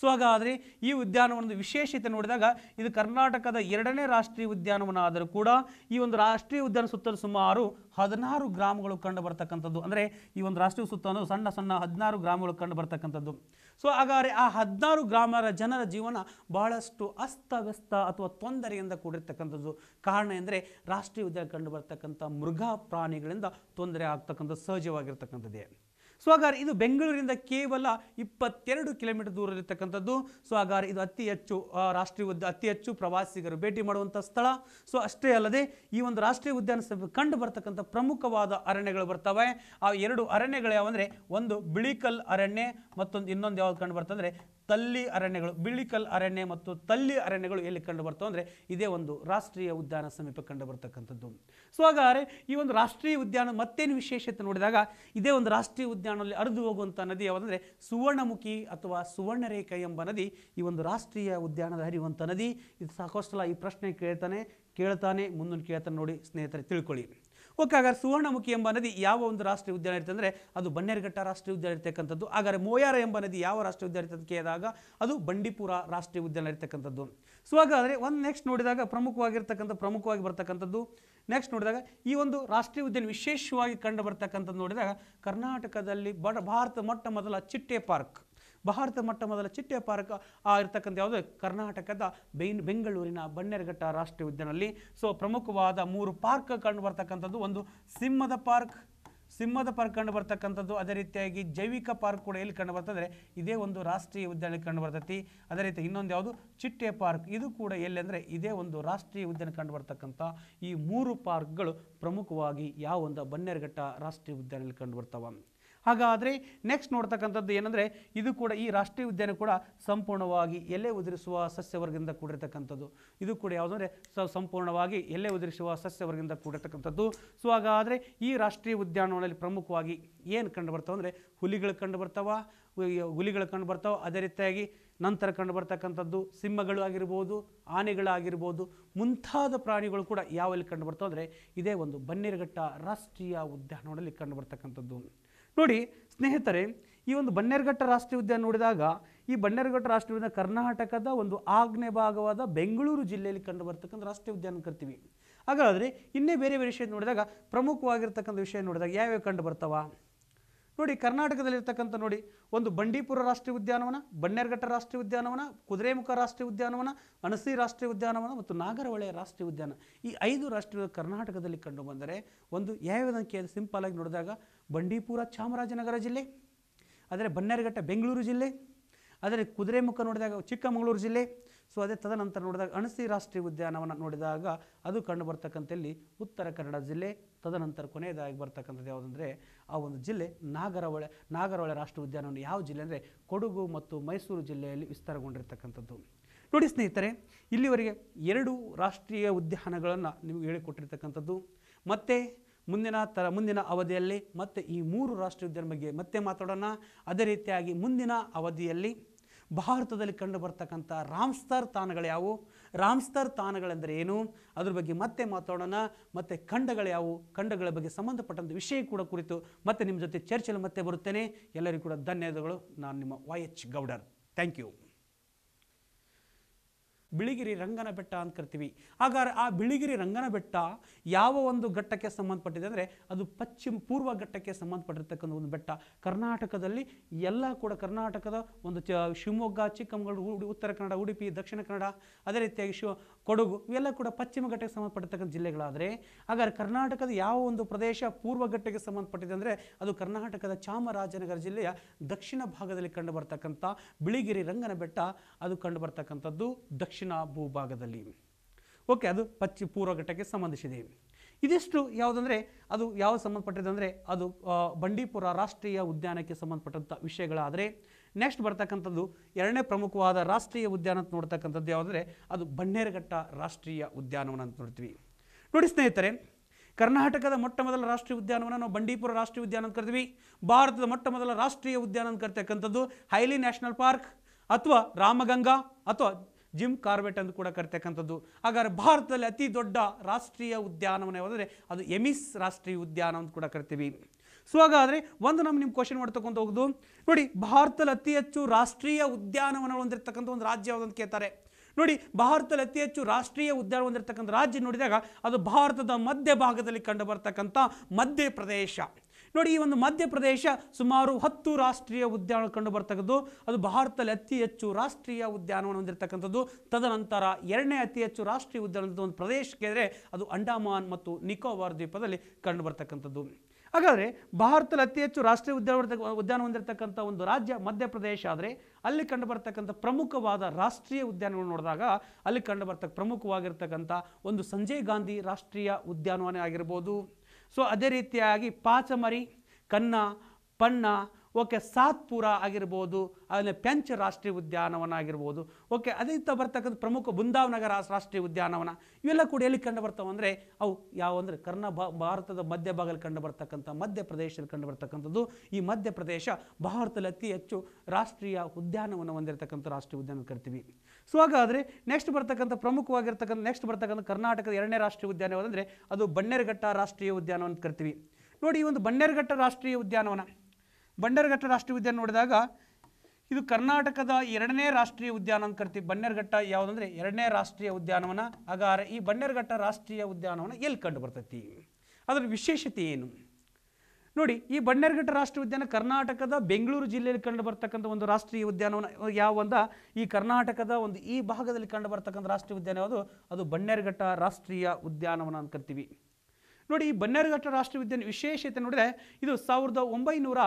Speaker 1: ಸೊ ಹಾಗಾದರೆ ಈ ಉದ್ಯಾನವನದ ವಿಶೇಷತೆ ನೋಡಿದಾಗ ಇದು ಕರ್ನಾಟಕದ ಎರಡನೇ ರಾಷ್ಟ್ರೀಯ ಉದ್ಯಾನವನ ಆದರೂ ಕೂಡ ಈ ಒಂದು ರಾಷ್ಟ್ರೀಯ ಉದ್ಯಾನ ಸುತ್ತಲೂ ಸುಮಾರು ಹದಿನಾರು ಗ್ರಾಮಗಳು ಕಂಡು ಬರ್ತಕ್ಕಂಥದ್ದು ಅಂದರೆ ಈ ಒಂದು ರಾಷ್ಟ್ರೀಯ ಸುತ್ತ ಸಣ್ಣ ಸಣ್ಣ ಹದಿನಾರು ಗ್ರಾಮ ಮೂಲಕ ಕಂಡು ಬರ್ತಕ್ಕಂಥದ್ದು ಸೊ ಹಾಗಾದರೆ ಆ ಹದಿನಾರು ಗ್ರಾಮರ ಜನರ ಜೀವನ ಬಹಳಷ್ಟು ಅಸ್ತವ್ಯಸ್ತ ಅಥವಾ ತೊಂದರೆಯಿಂದ ಕೂಡಿರ್ತಕ್ಕಂಥದ್ದು ಕಾರಣ ಎಂದರೆ ರಾಷ್ಟ್ರೀಯ ಉದ್ಯಾನ ಕಂಡು ಬರ್ತಕ್ಕಂಥ ಮೃಗ ಪ್ರಾಣಿಗಳಿಂದ ತೊಂದರೆ ಆಗ್ತಕ್ಕಂಥ ಸಹಜವಾಗಿರ್ತಕ್ಕಂಥದ್ದೇ ಸೊ ಹಾಗಾದ್ರೆ ಇದು ಬೆಂಗಳೂರಿಂದ ಕೇವಲ ಇಪ್ಪತ್ತೆರಡು ಕಿಲೋಮೀಟರ್ ದೂರದಲ್ಲಿರ್ತಕ್ಕಂಥದ್ದು ಸೊ ಹಾಗಾದ್ರೆ ಇದು ಅತಿ ಹೆಚ್ಚು ರಾಷ್ಟ್ರೀಯ ಉದ್ಯ ಅತಿ ಹೆಚ್ಚು ಪ್ರವಾಸಿಗರು ಭೇಟಿ ಮಾಡುವಂಥ ಸ್ಥಳ ಸೊ ಅಷ್ಟೇ ಅಲ್ಲದೆ ಈ ಒಂದು ರಾಷ್ಟ್ರೀಯ ಉದ್ಯಾನ ಕಂಡು ಬರ್ತಕ್ಕಂಥ ಪ್ರಮುಖವಾದ ಅರಣ್ಯಗಳು ಬರ್ತವೆ ಆ ಎರಡು ಅರಣ್ಯಗಳು ಯಾವಂದರೆ ಒಂದು ಬಿಳಿಕಲ್ ಅರಣ್ಯ ಮತ್ತೊಂದು ಇನ್ನೊಂದು ಯಾವ್ದು ಕಂಡು ಬರ್ತಂದರೆ ತಲ್ಲಿ ಅರಣ್ಯಗಳು ಬಿಳಿಕಲ್ ಅರಣ್ಯ ಮತ್ತು ತಲ್ಲಿ ಅರಣ್ಯಗಳು ಎಲ್ಲಿ ಕಂಡು ಬರ್ತವೆ ಅಂದರೆ ಇದೇ ಒಂದು ರಾಷ್ಟ್ರೀಯ ಉದ್ಯಾನ ಸಮೀಪ ಕಂಡು ಬರ್ತಕ್ಕಂಥದ್ದು ಸೊ ಹಾಗಾದರೆ ಈ ಒಂದು ರಾಷ್ಟ್ರೀಯ ಉದ್ಯಾನ ಮತ್ತೇನು ವಿಶೇಷತೆ ನೋಡಿದಾಗ ಇದೇ ಒಂದು ರಾಷ್ಟ್ರೀಯ ಉದ್ಯಾನದಲ್ಲಿ ಅರಿದು ಹೋಗುವಂಥ ನದಿ ಯಾವುದಂದರೆ ಸುವರ್ಣಮುಖಿ ಅಥವಾ ಸುವರ್ಣರೇಖೆ ಎಂಬ ನದಿ ಈ ಒಂದು ರಾಷ್ಟ್ರೀಯ ಉದ್ಯಾನದ ಹರಿಯುವಂಥ ನದಿ ಇದು ಸಾಕಷ್ಟು ಈ ಪ್ರಶ್ನೆ ಕೇಳ್ತಾನೆ ಕೇಳ್ತಾನೆ ಮುಂದಿನ ಕೇಳ್ತಾನೆ ನೋಡಿ ಸ್ನೇಹಿತರೆ ತಿಳ್ಕೊಳ್ಳಿ ಓಕೆ ಹಾಗಾದ್ರೆ ಸುವರ್ಣಮುಖಿ ಎಂಬ ನದಿ ಯಾವ ಒಂದು ರಾಷ್ಟ್ರೀಯ ಉದ್ಯಾನ ಇರುತ್ತೆ ಅಂದರೆ ಅದು ಬನ್ನೇರುಘಟ್ಟ ರಾಷ್ಟ್ರೀಯ ಉದ್ಯಾನ ಇರ್ತಕ್ಕಂಥದ್ದು ಹಾಗಾದರೆ ಮೋಯಾರ ಎಂಬ ನದಿ ಯಾವ ರಾಷ್ಟ್ರೀಯ ಉದ್ಯಾನ ಇರ್ತದೆ ಕೇಳಿದಾಗ ಅದು ಬಂಡೀಪುರ ರಾಷ್ಟ್ರೀಯ ಉದ್ಯಾನ ಇರತಕ್ಕಂಥದ್ದು ಸೊ ಹಾಗಾದರೆ ಒಂದು ನೆಕ್ಸ್ಟ್ ನೋಡಿದಾಗ ಪ್ರಮುಖವಾಗಿರ್ತಕ್ಕಂಥ ಪ್ರಮುಖವಾಗಿ ಬರ್ತಕ್ಕಂಥದ್ದು ನೆಕ್ಸ್ಟ್ ನೋಡಿದಾಗ ಈ ಒಂದು ರಾಷ್ಟ್ರೀಯ ಉದ್ಯಾನ ವಿಶೇಷವಾಗಿ ಕಂಡು ಬರ್ತಕ್ಕಂಥದ್ದು ನೋಡಿದಾಗ ಕರ್ನಾಟಕದಲ್ಲಿ ಬಡ ಭಾರತ ಮೊಟ್ಟ ಮೊದಲ ಚಿಟ್ಟೆ ಪಾರ್ಕ್ ಭಾರತ ಮಟ್ಟ ಮೊದಲ ಚಿಟ್ಟೆ ಪಾರ್ಕ್ ಇರತಕ್ಕಂಥ ಯಾವುದೇ ಕರ್ನಾಟಕದ ಬೆನ್ ಬೆಂಗಳೂರಿನ ಬನ್ನೇರಘಟ್ಟ ರಾಷ್ಟ್ರೀಯ ಉದ್ಯಾನದಲ್ಲಿ ಸೊ ಪ್ರಮುಖವಾದ ಮೂರು ಪಾರ್ಕ್ ಕಂಡು ಬರ್ತಕ್ಕಂಥದ್ದು ಒಂದು ಸಿಂಹದ ಪಾರ್ಕ್ ಸಿಂಹದ ಪಾರ್ಕ್ ಕಂಡು ಬರ್ತಕ್ಕಂಥದ್ದು ಅದೇ ರೀತಿಯಾಗಿ ಜೈವಿಕ ಪಾರ್ಕ್ ಕೂಡ ಎಲ್ಲಿ ಕಂಡು ಬರ್ತದೆ ಇದೇ ಒಂದು ರಾಷ್ಟ್ರೀಯ ಉದ್ಯಾನಕ್ಕೆ ಕಂಡು ಬರ್ತೈತಿ ಅದೇ ರೀತಿ ಇನ್ನೊಂದು ಯಾವುದು ಚಿಟ್ಟೆ ಪಾರ್ಕ್ ಇದು ಕೂಡ ಎಲ್ಲೆಂದರೆ ಇದೇ ಒಂದು ರಾಷ್ಟ್ರೀಯ ಉದ್ಯಾನ ಕಂಡು ಬರ್ತಕ್ಕಂಥ ಈ ಮೂರು ಪಾರ್ಕ್ಗಳು ಪ್ರಮುಖವಾಗಿ ಯಾವೊಂದು ಬನ್ನೇರ್ಘಟ್ಟ ರಾಷ್ಟ್ರೀಯ ಉದ್ಯಾನದಲ್ಲಿ ಕಂಡು ಹಾಗಾದರೆ ನೆಕ್ಸ್ಟ್ ನೋಡ್ತಕ್ಕಂಥದ್ದು ಏನಂದರೆ ಇದು ಕೂಡ ಈ ರಾಷ್ಟ್ರೀಯ ಉದ್ಯಾನ ಕೂಡ ಸಂಪೂರ್ಣವಾಗಿ ಎಲೆ ಉದುರಿಸುವ ಸಸ್ಯವರ್ಗದಿಂದ ಕೂಡಿರ್ತಕ್ಕಂಥದ್ದು ಇದು ಕೂಡ ಯಾವುದಂದರೆ ಸ ಸಂಪೂರ್ಣವಾಗಿ ಎಲೆ ಉದುರಿಸುವ ಸಸ್ಯವರ್ಗದಿಂದ ಕೂಡಿರ್ತಕ್ಕಂಥದ್ದು ಸೊ ಹಾಗಾದರೆ ಈ ರಾಷ್ಟ್ರೀಯ ಉದ್ಯಾನವನದಲ್ಲಿ ಪ್ರಮುಖವಾಗಿ ಏನು ಕಂಡು ಬರ್ತಾವೆ ಅಂದರೆ ಹುಲಿಗಳು ಕಂಡು ಬರ್ತಾವ ಹುಲಿಗಳು ಕಂಡು ಬರ್ತಾವೆ ಅದೇ ರೀತಿಯಾಗಿ ನಂತರ ಕಂಡು ಬರ್ತಕ್ಕಂಥದ್ದು ಸಿಂಹಗಳು ಆಗಿರ್ಬೋದು ಆನೆಗಳಾಗಿರ್ಬೋದು ಮುಂತಾದ ಪ್ರಾಣಿಗಳು ಕೂಡ ಯಾವಲ್ಲಿ ಕಂಡು ಬರ್ತಾವೆ ಅಂದರೆ ಇದೇ ಒಂದು ಬನ್ನೇರುಘಟ್ಟ ರಾಷ್ಟ್ರೀಯ ಉದ್ಯಾನವನದಲ್ಲಿ ಕಂಡು ಬರ್ತಕ್ಕಂಥದ್ದು ನೋಡಿ ಸ್ನೇಹಿತರೆ ಈ ಒಂದು ಬನ್ನೇರುಘಟ್ಟ ರಾಷ್ಟ್ರೀಯ ಉದ್ಯಾನ ನೋಡಿದಾಗ ಈ ಬನ್ನೇರುಘಟ್ಟ ರಾಷ್ಟ್ರೀಯ ಉದ್ಯಾನ ಕರ್ನಾಟಕದ ಒಂದು ಆಗ್ನೇಯ ಭಾಗವಾದ ಬೆಂಗಳೂರು ಜಿಲ್ಲೆಯಲ್ಲಿ ಕಂಡು ಬರ್ತಕ್ಕಂಥ ರಾಷ್ಟ್ರೀಯ ಉದ್ಯಾನ ಕರಿತೀವಿ ಹಾಗಾದರೆ ಇನ್ನೇ ಬೇರೆ ಬೇರೆ ವಿಷಯ ನೋಡಿದಾಗ ಪ್ರಮುಖವಾಗಿರ್ತಕ್ಕಂಥ ವಿಷಯ ನೋಡಿದಾಗ ಯಾವ್ಯಾವ ಕಂಡು ಬರ್ತಾವ ನೋಡಿ ಕರ್ನಾಟಕದಲ್ಲಿರ್ತಕ್ಕಂಥ ನೋಡಿ ಒಂದು ಬಂಡೀಪುರ ರಾಷ್ಟ್ರೀಯ ಉದ್ಯಾನವನ ಬನ್ನೇರುಘಟ್ಟ ರಾಷ್ಟ್ರೀಯ ಉದ್ಯಾನವನ ಕುದುರೆಮುಖ ರಾಷ್ಟ್ರೀಯ ಉದ್ಯಾನವನ ಅಣಸಿ ರಾಷ್ಟ್ರೀಯ ಉದ್ಯಾನವನ ಮತ್ತು ನಾಗರಹೊಳೆಯ ರಾಷ್ಟ್ರೀಯ ಉದ್ಯಾನ ಈ ಐದು ರಾಷ್ಟ್ರೀಯ ಕರ್ನಾಟಕದಲ್ಲಿ ಕಂಡು ಬಂದರೆ ಒಂದು ಯಾವ್ಯಾವ ಸಿಂಪಲ್ ಆಗಿ ನೋಡಿದಾಗ ಬಂಡೀಪುರ ಚಾಮರಾಜನಗರ ಜಿಲ್ಲೆ ಆದರೆ ಬನ್ನೇರುಘಟ್ಟ ಬೆಂಗಳೂರು ಜಿಲ್ಲೆ ಆದರೆ ಕುದುರೆಮುಖ ನೋಡಿದಾಗ ಚಿಕ್ಕಮಗಳೂರು ಜಿಲ್ಲೆ ಸೊ ಅದೇ ತದನಂತರ ನೋಡಿದಾಗ ಅಣಸಿ ರಾಷ್ಟ್ರೀಯ ಉದ್ಯಾನವನ ನೋಡಿದಾಗ ಅದು ಕಂಡು ಬರ್ತಕ್ಕಂಥಲ್ಲಿ ಉತ್ತರ ಕನ್ನಡ ಜಿಲ್ಲೆ ತದನಂತರ ಕೊನೆಯದಾಗಿ ಬರ್ತಕ್ಕಂಥದ್ದು ಯಾವುದಂದರೆ ಆ ಒಂದು ಜಿಲ್ಲೆ ನಾಗರಹೊಳೆ ನಾಗರಹೊಳೆ ರಾಷ್ಟ್ರೀಯ ಉದ್ಯಾನವನ ಯಾವ ಜಿಲ್ಲೆ ಅಂದರೆ ಕೊಡಗು ಮತ್ತು ಮೈಸೂರು ಜಿಲ್ಲೆಯಲ್ಲಿ ವಿಸ್ತಾರಗೊಂಡಿರ್ತಕ್ಕಂಥದ್ದು ನೋಡಿ ಸ್ನೇಹಿತರೆ ಇಲ್ಲಿವರೆಗೆ ಎರಡು ರಾಷ್ಟ್ರೀಯ ಉದ್ಯಾನಗಳನ್ನು ನಿಮಗೆ ಹೇಳಿಕೊಟ್ಟಿರ್ತಕ್ಕಂಥದ್ದು ಮತ್ತು ಮುಂದಿನ ತರ ಮುಂದಿನ ಅವಧಿಯಲ್ಲಿ ಮತ್ತೆ ಈ ಮೂರು ರಾಷ್ಟ್ರ ಯುದ್ಧದ ಬಗ್ಗೆ ಮತ್ತೆ ಮಾತಾಡೋಣ ಅದೇ ರೀತಿಯಾಗಿ ಮುಂದಿನ ಅವಧಿಯಲ್ಲಿ ಭಾರತದಲ್ಲಿ ಕಂಡು ಬರ್ತಕ್ಕಂಥ ರಾಮ್ಸ್ತರ್ ತಾಣಗಳು ಯಾವುವು ರಾಮ್ಸ್ತರ್ ತಾಣಗಳೆಂದರೆ ಏನು ಅದ್ರ ಬಗ್ಗೆ ಮತ್ತೆ ಮಾತಾಡೋಣ ಮತ್ತು ಖಂಡಗಳು ಯಾವುವು ಖಂಡಗಳ ಬಗ್ಗೆ ಸಂಬಂಧಪಟ್ಟಂಥ ವಿಷಯ ಕೂಡ ಕುರಿತು ಮತ್ತೆ ನಿಮ್ಮ ಜೊತೆ ಚರ್ಚೆಯಲ್ಲಿ ಮತ್ತೆ ಬರುತ್ತೇನೆ ಎಲ್ಲರಿಗೂ ಕೂಡ ಧನ್ಯವಾದಗಳು ನಾನು ನಿಮ್ಮ Y H Gowdar thank you Biligiri Rangana Betta ಅಂತ ಕರಿತೀವಿ ಹಾಗಾದ್ರೆ ಆ ಬಿಳಿಗಿರಿ ರಂಗನ ಬೆಟ್ಟ ಯಾವ ಒಂದು ಘಟ್ಟಕ್ಕೆ ಸಂಬಂಧಪಟ್ಟಿದೆ ಅಂದರೆ ಅದು ಪಶ್ಚಿಮ ಪೂರ್ವ ಘಟ್ಟಕ್ಕೆ ಸಂಬಂಧಪಟ್ಟಿರ್ತಕ್ಕಂಥ ಒಂದು ಬೆಟ್ಟ ಕರ್ನಾಟಕದಲ್ಲಿ ಎಲ್ಲ ಕೂಡ ಕರ್ನಾಟಕದ ಒಂದು ಚ ಶಿವಮೊಗ್ಗ ಚಿಕ್ಕಮಗಳೂರು ಉತ್ತರ ಕನ್ನಡ ಉಡುಪಿ ದಕ್ಷಿಣ ಕನ್ನಡ ಅದೇ ರೀತಿಯಾಗಿ ಶಿವ ಕೊಡಗು ಇವೆಲ್ಲ ಕೂಡ ಪಶ್ಚಿಮ ಘಟ್ಟಕ್ಕೆ ಸಂಬಂಧಪಟ್ಟಿರ್ತಕ್ಕಂಥ ಜಿಲ್ಲೆಗಳಾದರೆ ಹಾಗಾದ್ರೆ ಕರ್ನಾಟಕದ ಯಾವ ಒಂದು ಪ್ರದೇಶ ಪೂರ್ವ ಘಟ್ಟಕ್ಕೆ ಸಂಬಂಧಪಟ್ಟಿದೆ ಅಂದರೆ ಅದು ಕರ್ನಾಟಕದ ಚಾಮರಾಜನಗರ ಜಿಲ್ಲೆಯ ದಕ್ಷಿಣ ಭಾಗದಲ್ಲಿ ಕಂಡು ಬರ್ತಕ್ಕಂಥ ಬಿಳಿಗಿರಿ ರಂಗನ ಬೆಟ್ಟ ಅದು ಕಂಡು ಬರ್ತಕ್ಕಂಥದ್ದು ದಕ್ಷಿಣ ಭೂಭಾಗದಲ್ಲಿ ಓಕೆ ಅದು ಪಶ್ಚಿಮ ಪೂರ್ವ ಘಟ್ಟಕ್ಕೆ ಸಂಬಂಧಿಸಿದೆ ಇದಿಷ್ಟು ಯಾವುದಂದರೆ ಅದು ಯಾವ ಸಂಬಂಧಪಟ್ಟಿದೆ ಅಂದರೆ ಅದು ಬಂಡೀಪುರ ರಾಷ್ಟ್ರೀಯ ಉದ್ಯಾನಕ್ಕೆ ಸಂಬಂಧಪಟ್ಟಂಥ ವಿಷಯಗಳಾದರೆ ನೆಕ್ಸ್ಟ್ ಬರ್ತಕ್ಕಂಥದ್ದು ಎರಡನೇ ಪ್ರಮುಖವಾದ ರಾಷ್ಟ್ರೀಯ ಉದ್ಯಾನ ಅಂತ ನೋಡ್ತಕ್ಕಂಥದ್ದು ಯಾವುದಂದರೆ ಅದು ಬಣ್ಣೇರಘಟ್ಟ ರಾಷ್ಟ್ರೀಯ ಉದ್ಯಾನವನ ಅಂತ ನೋಡ್ತೀವಿ ನೋಡಿ ಸ್ನೇಹಿತರೆ ಕರ್ನಾಟಕದ ಮೊಟ್ಟ ಮೊದಲ ರಾಷ್ಟ್ರೀಯ ಉದ್ಯಾನವನ ನಾವು ಬಂಡೀಪುರ ರಾಷ್ಟ್ರೀಯ ಉದ್ಯಾನ ಅಂತ ಕರಿತೀವಿ ಭಾರತದ ಮೊಟ್ಟ ಮೊದಲ ರಾಷ್ಟ್ರೀಯ ಉದ್ಯಾನ ಅಂತ ಕರ್ತಕ್ಕಂಥದ್ದು ಹೈಲಿ ನ್ಯಾಷನಲ್ ಪಾರ್ಕ್ ಅಥವಾ ರಾಮಗಂಗಾ ಅಥವಾ ಜಿಮ್ ಕಾರ್ಬೆಟ್ ಅಂತ ಕೂಡ ಕರಿತಕ್ಕಂಥದ್ದು ಹಾಗಾದ್ರೆ ಭಾರತದಲ್ಲಿ ಅತಿ ದೊಡ್ಡ ರಾಷ್ಟ್ರೀಯ ಉದ್ಯಾನವನ ಯಾವುದಾದ್ರೆ ಅದು ಎಮಿಸ್ ರಾಷ್ಟ್ರೀಯ ಉದ್ಯಾನ ಅಂತ ಕೂಡ ಕರಿತೀವಿ ಸೊ ಹಾಗಾದರೆ ಒಂದು ನಮ್ಮ ನಿಮ್ಮ ಕ್ವಶನ್ ಮಾಡ್ತಕ್ಕಂಥ ಹೋಗೋದು ನೋಡಿ ಭಾರತದಲ್ಲಿ ಅತಿ ಹೆಚ್ಚು ರಾಷ್ಟ್ರೀಯ ಉದ್ಯಾನವನಗಳು ಹೊಂದಿರತಕ್ಕಂಥ ಒಂದು ರಾಜ್ಯ ಯಾವುದಂತ ಕೇಳ್ತಾರೆ ನೋಡಿ ಭಾರತದಲ್ಲಿ ಅತಿ ಹೆಚ್ಚು ರಾಷ್ಟ್ರೀಯ ಉದ್ಯಾನ ಹೊಂದಿರತಕ್ಕಂಥ ರಾಜ್ಯ ನೋಡಿದಾಗ ಅದು ಭಾರತದ ಮಧ್ಯ ಭಾಗದಲ್ಲಿ ಕಂಡು ಬರ್ತಕ್ಕಂಥ ಮಧ್ಯಪ್ರದೇಶ ನೋಡಿ ಈ ಒಂದು ಮಧ್ಯಪ್ರದೇಶ ಸುಮಾರು ಹತ್ತು ರಾಷ್ಟ್ರೀಯ ಉದ್ಯಾನ ಕಂಡು ಬರ್ತಕ್ಕದ್ದು ಅದು ಭಾರತದಲ್ಲಿ ಅತಿ ಹೆಚ್ಚು ರಾಷ್ಟ್ರೀಯ ಉದ್ಯಾನವನ ಹೊಂದಿರತಕ್ಕಂಥದ್ದು ತದನಂತರ ಎರಡನೇ ಅತಿ ಹೆಚ್ಚು ರಾಷ್ಟ್ರೀಯ ಉದ್ಯಾನದ ಒಂದು ಪ್ರದೇಶಕ್ಕೆ ಅಂದರೆ ಅದು ಅಂಡಮಾನ್ ಮತ್ತು ನಿಕೋಬಾರ್ ದ್ವೀಪದಲ್ಲಿ ಕಂಡು ಬರ್ತಕ್ಕಂಥದ್ದು ಹಾಗಾದರೆ ಭಾರತದಲ್ಲಿ ಅತಿ ಹೆಚ್ಚು ರಾಷ್ಟ್ರೀಯ ಉದ್ಯಾನ ಉದ್ಯಾನ ಹೊಂದಿರತಕ್ಕಂಥ ಒಂದು ರಾಜ್ಯ ಮಧ್ಯಪ್ರದೇಶ ಆದರೆ ಅಲ್ಲಿ ಕಂಡು ಬರ್ತಕ್ಕಂಥ ಪ್ರಮುಖವಾದ ರಾಷ್ಟ್ರೀಯ ಉದ್ಯಾನವನ ನೋಡಿದಾಗ ಅಲ್ಲಿ ಕಂಡು ಬರ್ತಕ್ಕ ಪ್ರಮುಖವಾಗಿರ್ತಕ್ಕಂಥ ಒಂದು ಸಂಜಯ್ ಗಾಂಧಿ ರಾಷ್ಟ್ರೀಯ ಉದ್ಯಾನವನ ಆಗಿರ್ಬೋದು ಸೊ ಅದೇ ರೀತಿಯಾಗಿ ಪಾಚಮರಿ ಕನ್ನ ಪಣ್ಣ ಓಕೆ ಸಾತ್ಪುರ ಆಗಿರ್ಬೋದು ಆಮೇಲೆ ಪೆಂಚ್ ರಾಷ್ಟ್ರೀಯ ಉದ್ಯಾನವನ ಆಗಿರ್ಬೋದು ಓಕೆ ಅದೇ ಬರ್ತಕ್ಕಂಥ ಪ್ರಮುಖ ಬೃಂದಾವನಗರ ರಾಷ್ಟ್ರೀಯ ಉದ್ಯಾನವನ ಇವೆಲ್ಲ ಕೂಡ ಎಲ್ಲಿ ಕಂಡು ಬರ್ತಾವೆ ಅಂದರೆ ಅವು ಯಾವ ಅಂದರೆ ಕರ್ನ ಭಾರತದ ಮಧ್ಯಭಾಗದಲ್ಲಿ ಕಂಡು ಬರ್ತಕ್ಕಂಥ ಮಧ್ಯಪ್ರದೇಶದಲ್ಲಿ ಕಂಡು ಬರ್ತಕ್ಕಂಥದ್ದು ಈ ಮಧ್ಯಪ್ರದೇಶ ಭಾರತದಲ್ಲಿ ಅತಿ ಹೆಚ್ಚು ರಾಷ್ಟ್ರೀಯ ಉದ್ಯಾನವನ ಹೊಂದಿರತಕ್ಕಂಥ ರಾಷ್ಟ್ರೀಯ ಉದ್ಯಾನ ಕರಿತೀವಿ ಸೊ ಹಾಗಾದರೆ ನೆಕ್ಸ್ಟ್ ಬರ್ತಕ್ಕಂಥ ಪ್ರಮುಖವಾಗಿರ್ತಕ್ಕಂಥ ನೆಕ್ಸ್ಟ್ ಬರ್ತಕ್ಕಂಥ ಕರ್ನಾಟಕದ ಎರಡನೇ ರಾಷ್ಟ್ರೀಯ ಉದ್ಯಾನವನ ಅಂದರೆ ಅದು ಬನ್ನೇರುಘಟ್ಟ ರಾಷ್ಟ್ರೀಯ ಉದ್ಯಾನವನ ಅಂತ ಕರಿತೀವಿ ನೋಡಿ ಈ ಒಂದು ಬನ್ನೇರುಘಟ್ಟ ರಾಷ್ಟ್ರೀಯ ಉದ್ಯಾನವನ ಬನ್ನೇರುಘಟ್ಟ ರಾಷ್ಟ್ರೀಯ ಉದ್ಯಾನ ನೋಡಿದಾಗ ಇದು ಕರ್ನಾಟಕದ ಎರಡನೇ ರಾಷ್ಟ್ರೀಯ ಉದ್ಯಾನ ಅಂತ ಕರಿತೀವಿ ಬನ್ನೇರುಘಟ್ಟ ಯಾವುದಂದರೆ ಎರಡನೇ ರಾಷ್ಟ್ರೀಯ ಉದ್ಯಾನವನ ಹಾಗಾದರೆ ಈ ಬನ್ನೇರುಘಟ್ಟ ರಾಷ್ಟ್ರೀಯ ಉದ್ಯಾನವನ ಎಲ್ಲಿ ಕಂಡು ಬರ್ತೈತಿ ಅದರ ವಿಶೇಷತೆ ಏನು ನೋಡಿ ಈ ಬನ್ನೇರಘಟ್ಟ ರಾಷ್ಟ್ರೀಯ ಉದ್ಯಾನ ಕರ್ನಾಟಕದ ಬೆಂಗಳೂರು ಜಿಲ್ಲೆಯಲ್ಲಿ ಕಂಡು ಬರ್ತಕ್ಕಂಥ ಒಂದು ರಾಷ್ಟ್ರೀಯ ಉದ್ಯಾನವನ ಯಾವಂದ ಈ ಕರ್ನಾಟಕದ ಒಂದು ಈ ಭಾಗದಲ್ಲಿ ಕಂಡು ಬರ್ತಕ್ಕಂಥ ರಾಷ್ಟ್ರೀಯ ಉದ್ಯಾನ ಯಾವುದು ಅದು ಬನ್ನೇರಘಟ್ಟ ರಾಷ್ಟ್ರೀಯ ಉದ್ಯಾನವನ ಕರ್ತೀವಿ ನೋಡಿ ಈ ಬನ್ನೇರುಘಟ್ಟ ರಾಷ್ಟ್ರೀಯ ಉದ್ಯಾನ ವಿಶೇಷತೆ ನೋಡಿದ್ರೆ ಇದು ಸಾವಿರದ ಒಂಬೈನೂರ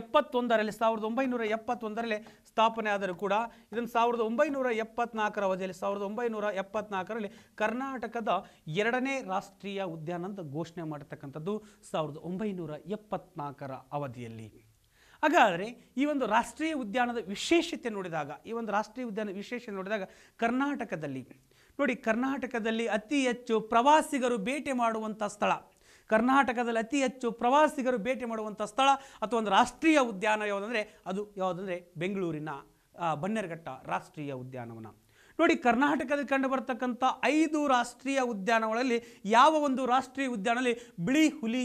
Speaker 1: ಎಪ್ಪತ್ತೊಂದರಲ್ಲಿ ಸಾವಿರದ ಒಂಬೈನೂರ ಎಪ್ಪತ್ತೊಂದರಲ್ಲಿ ಸ್ಥಾಪನೆ ಆದರೂ ಕೂಡ ಇದನ್ನು ಸಾವಿರದ ಒಂಬೈನೂರ ಎಪ್ಪತ್ನಾಲ್ಕರ ಅವಧಿಯಲ್ಲಿ ಸಾವಿರದ ಒಂಬೈನೂರ ಎಪ್ಪತ್ನಾಲ್ಕರಲ್ಲಿ ಕರ್ನಾಟಕದ ಎರಡನೇ ರಾಷ್ಟ್ರೀಯ ಉದ್ಯಾನ ಅಂತ ಘೋಷಣೆ ಮಾಡತಕ್ಕಂಥದ್ದು ಸಾವಿರದ ಒಂಬೈನೂರ ಎಪ್ಪತ್ನಾಲ್ಕರ ಅವಧಿಯಲ್ಲಿ ಹಾಗಾದರೆ ಈ ಒಂದು ರಾಷ್ಟ್ರೀಯ ಉದ್ಯಾನದ ವಿಶೇಷತೆ ನೋಡಿದಾಗ ಈ ಒಂದು ರಾಷ್ಟ್ರೀಯ ಉದ್ಯಾನ ವಿಶೇಷತೆ ನೋಡಿದಾಗ ಕರ್ನಾಟಕದಲ್ಲಿ ನೋಡಿ ಕರ್ನಾಟಕದಲ್ಲಿ ಅತಿ ಹೆಚ್ಚು ಪ್ರವಾಸಿಗರು ಭೇಟಿ ಮಾಡುವಂಥ ಸ್ಥಳ ಕರ್ನಾಟಕದಲ್ಲಿ ಅತಿ ಹೆಚ್ಚು ಪ್ರವಾಸಿಗರು ಭೇಟಿ ಮಾಡುವಂಥ ಸ್ಥಳ ಅಥವಾ ಒಂದು ರಾಷ್ಟ್ರೀಯ ಉದ್ಯಾನ ಯಾವುದಂದರೆ ಅದು ಯಾವುದಂದರೆ ಬೆಂಗಳೂರಿನ ಬನ್ನೇರಘಟ್ಟ ರಾಷ್ಟ್ರೀಯ ಉದ್ಯಾನವನ ನೋಡಿ ಕರ್ನಾಟಕದಲ್ಲಿ ಕಂಡು ಬರ್ತಕ್ಕಂಥ ಐದು ರಾಷ್ಟ್ರೀಯ ಉದ್ಯಾನಗಳಲ್ಲಿ ಯಾವ ಒಂದು ರಾಷ್ಟ್ರೀಯ ಉದ್ಯಾನದಲ್ಲಿ ಬಿಳಿ ಹುಲಿ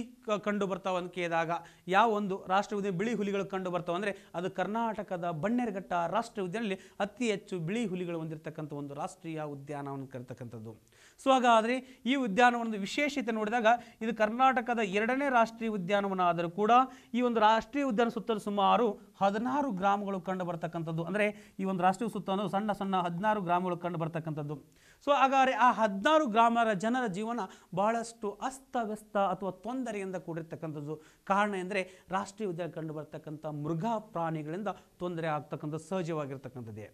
Speaker 1: ಕಂಡು ಬರ್ತಾವೆ ಅಂತ ಕೇಳಿದಾಗ ಯಾವ ಒಂದು ರಾಷ್ಟ್ರೀಯ ಉದ್ಯಾನ ಬಿಳಿ ಹುಲಿಗಳು ಕಂಡು ಬರ್ತಾವೆ ಅಂದರೆ ಅದು ಕರ್ನಾಟಕದ ಬಣ್ಣೆರಘಟ್ಟ ರಾಷ್ಟ್ರೀಯ ಉದ್ಯಾನದಲ್ಲಿ ಅತಿ ಹೆಚ್ಚು ಬಿಳಿ ಹುಲಿಗಳು ಹೊಂದಿರತಕ್ಕಂಥ ಒಂದು ರಾಷ್ಟ್ರೀಯ ಉದ್ಯಾನವನ್ನು ಕರೀತಕ್ಕಂಥದ್ದು ಸೊ ಹಾಗಾದರೆ ಈ ಉದ್ಯಾನವನದ ವಿಶೇಷತೆ ನೋಡಿದಾಗ ಇದು ಕರ್ನಾಟಕದ ಎರಡನೇ ರಾಷ್ಟ್ರೀಯ ಉದ್ಯಾನವನ ಆದರೂ ಕೂಡ ಈ ಒಂದು ರಾಷ್ಟ್ರೀಯ ಉದ್ಯಾನ ಸುತ್ತಲೂ ಸುಮಾರು ಹದಿನಾರು ಗ್ರಾಮಗಳು ಕಂಡು ಬರ್ತಕ್ಕಂಥದ್ದು ಅಂದರೆ ಈ ಒಂದು ರಾಷ್ಟ್ರೀಯ ಅನ್ನೋದು ಸಣ್ಣ ಸಣ್ಣ ಹದಿನಾರು ಗ್ರಾಮಗಳು ಕಂಡು ಬರ್ತಕ್ಕಂಥದ್ದು ಸೊ ಹಾಗಾದರೆ ಆ ಹದಿನಾರು ಗ್ರಾಮರ ಜನರ ಜೀವನ ಬಹಳಷ್ಟು ಅಸ್ತವ್ಯಸ್ತ ಅಥವಾ ತೊಂದರೆಯಿಂದ ಕೂಡಿರ್ತಕ್ಕಂಥದ್ದು ಕಾರಣ ಎಂದರೆ ರಾಷ್ಟ್ರೀಯ ಉದ್ಯಾನ ಕಂಡು ಬರ್ತಕ್ಕಂಥ ಮೃಗ ಪ್ರಾಣಿಗಳಿಂದ ತೊಂದರೆ ಆಗ್ತಕ್ಕಂಥ ಸಹಜವಾಗಿರ್ತಕ್ಕಂಥದ್ದೇ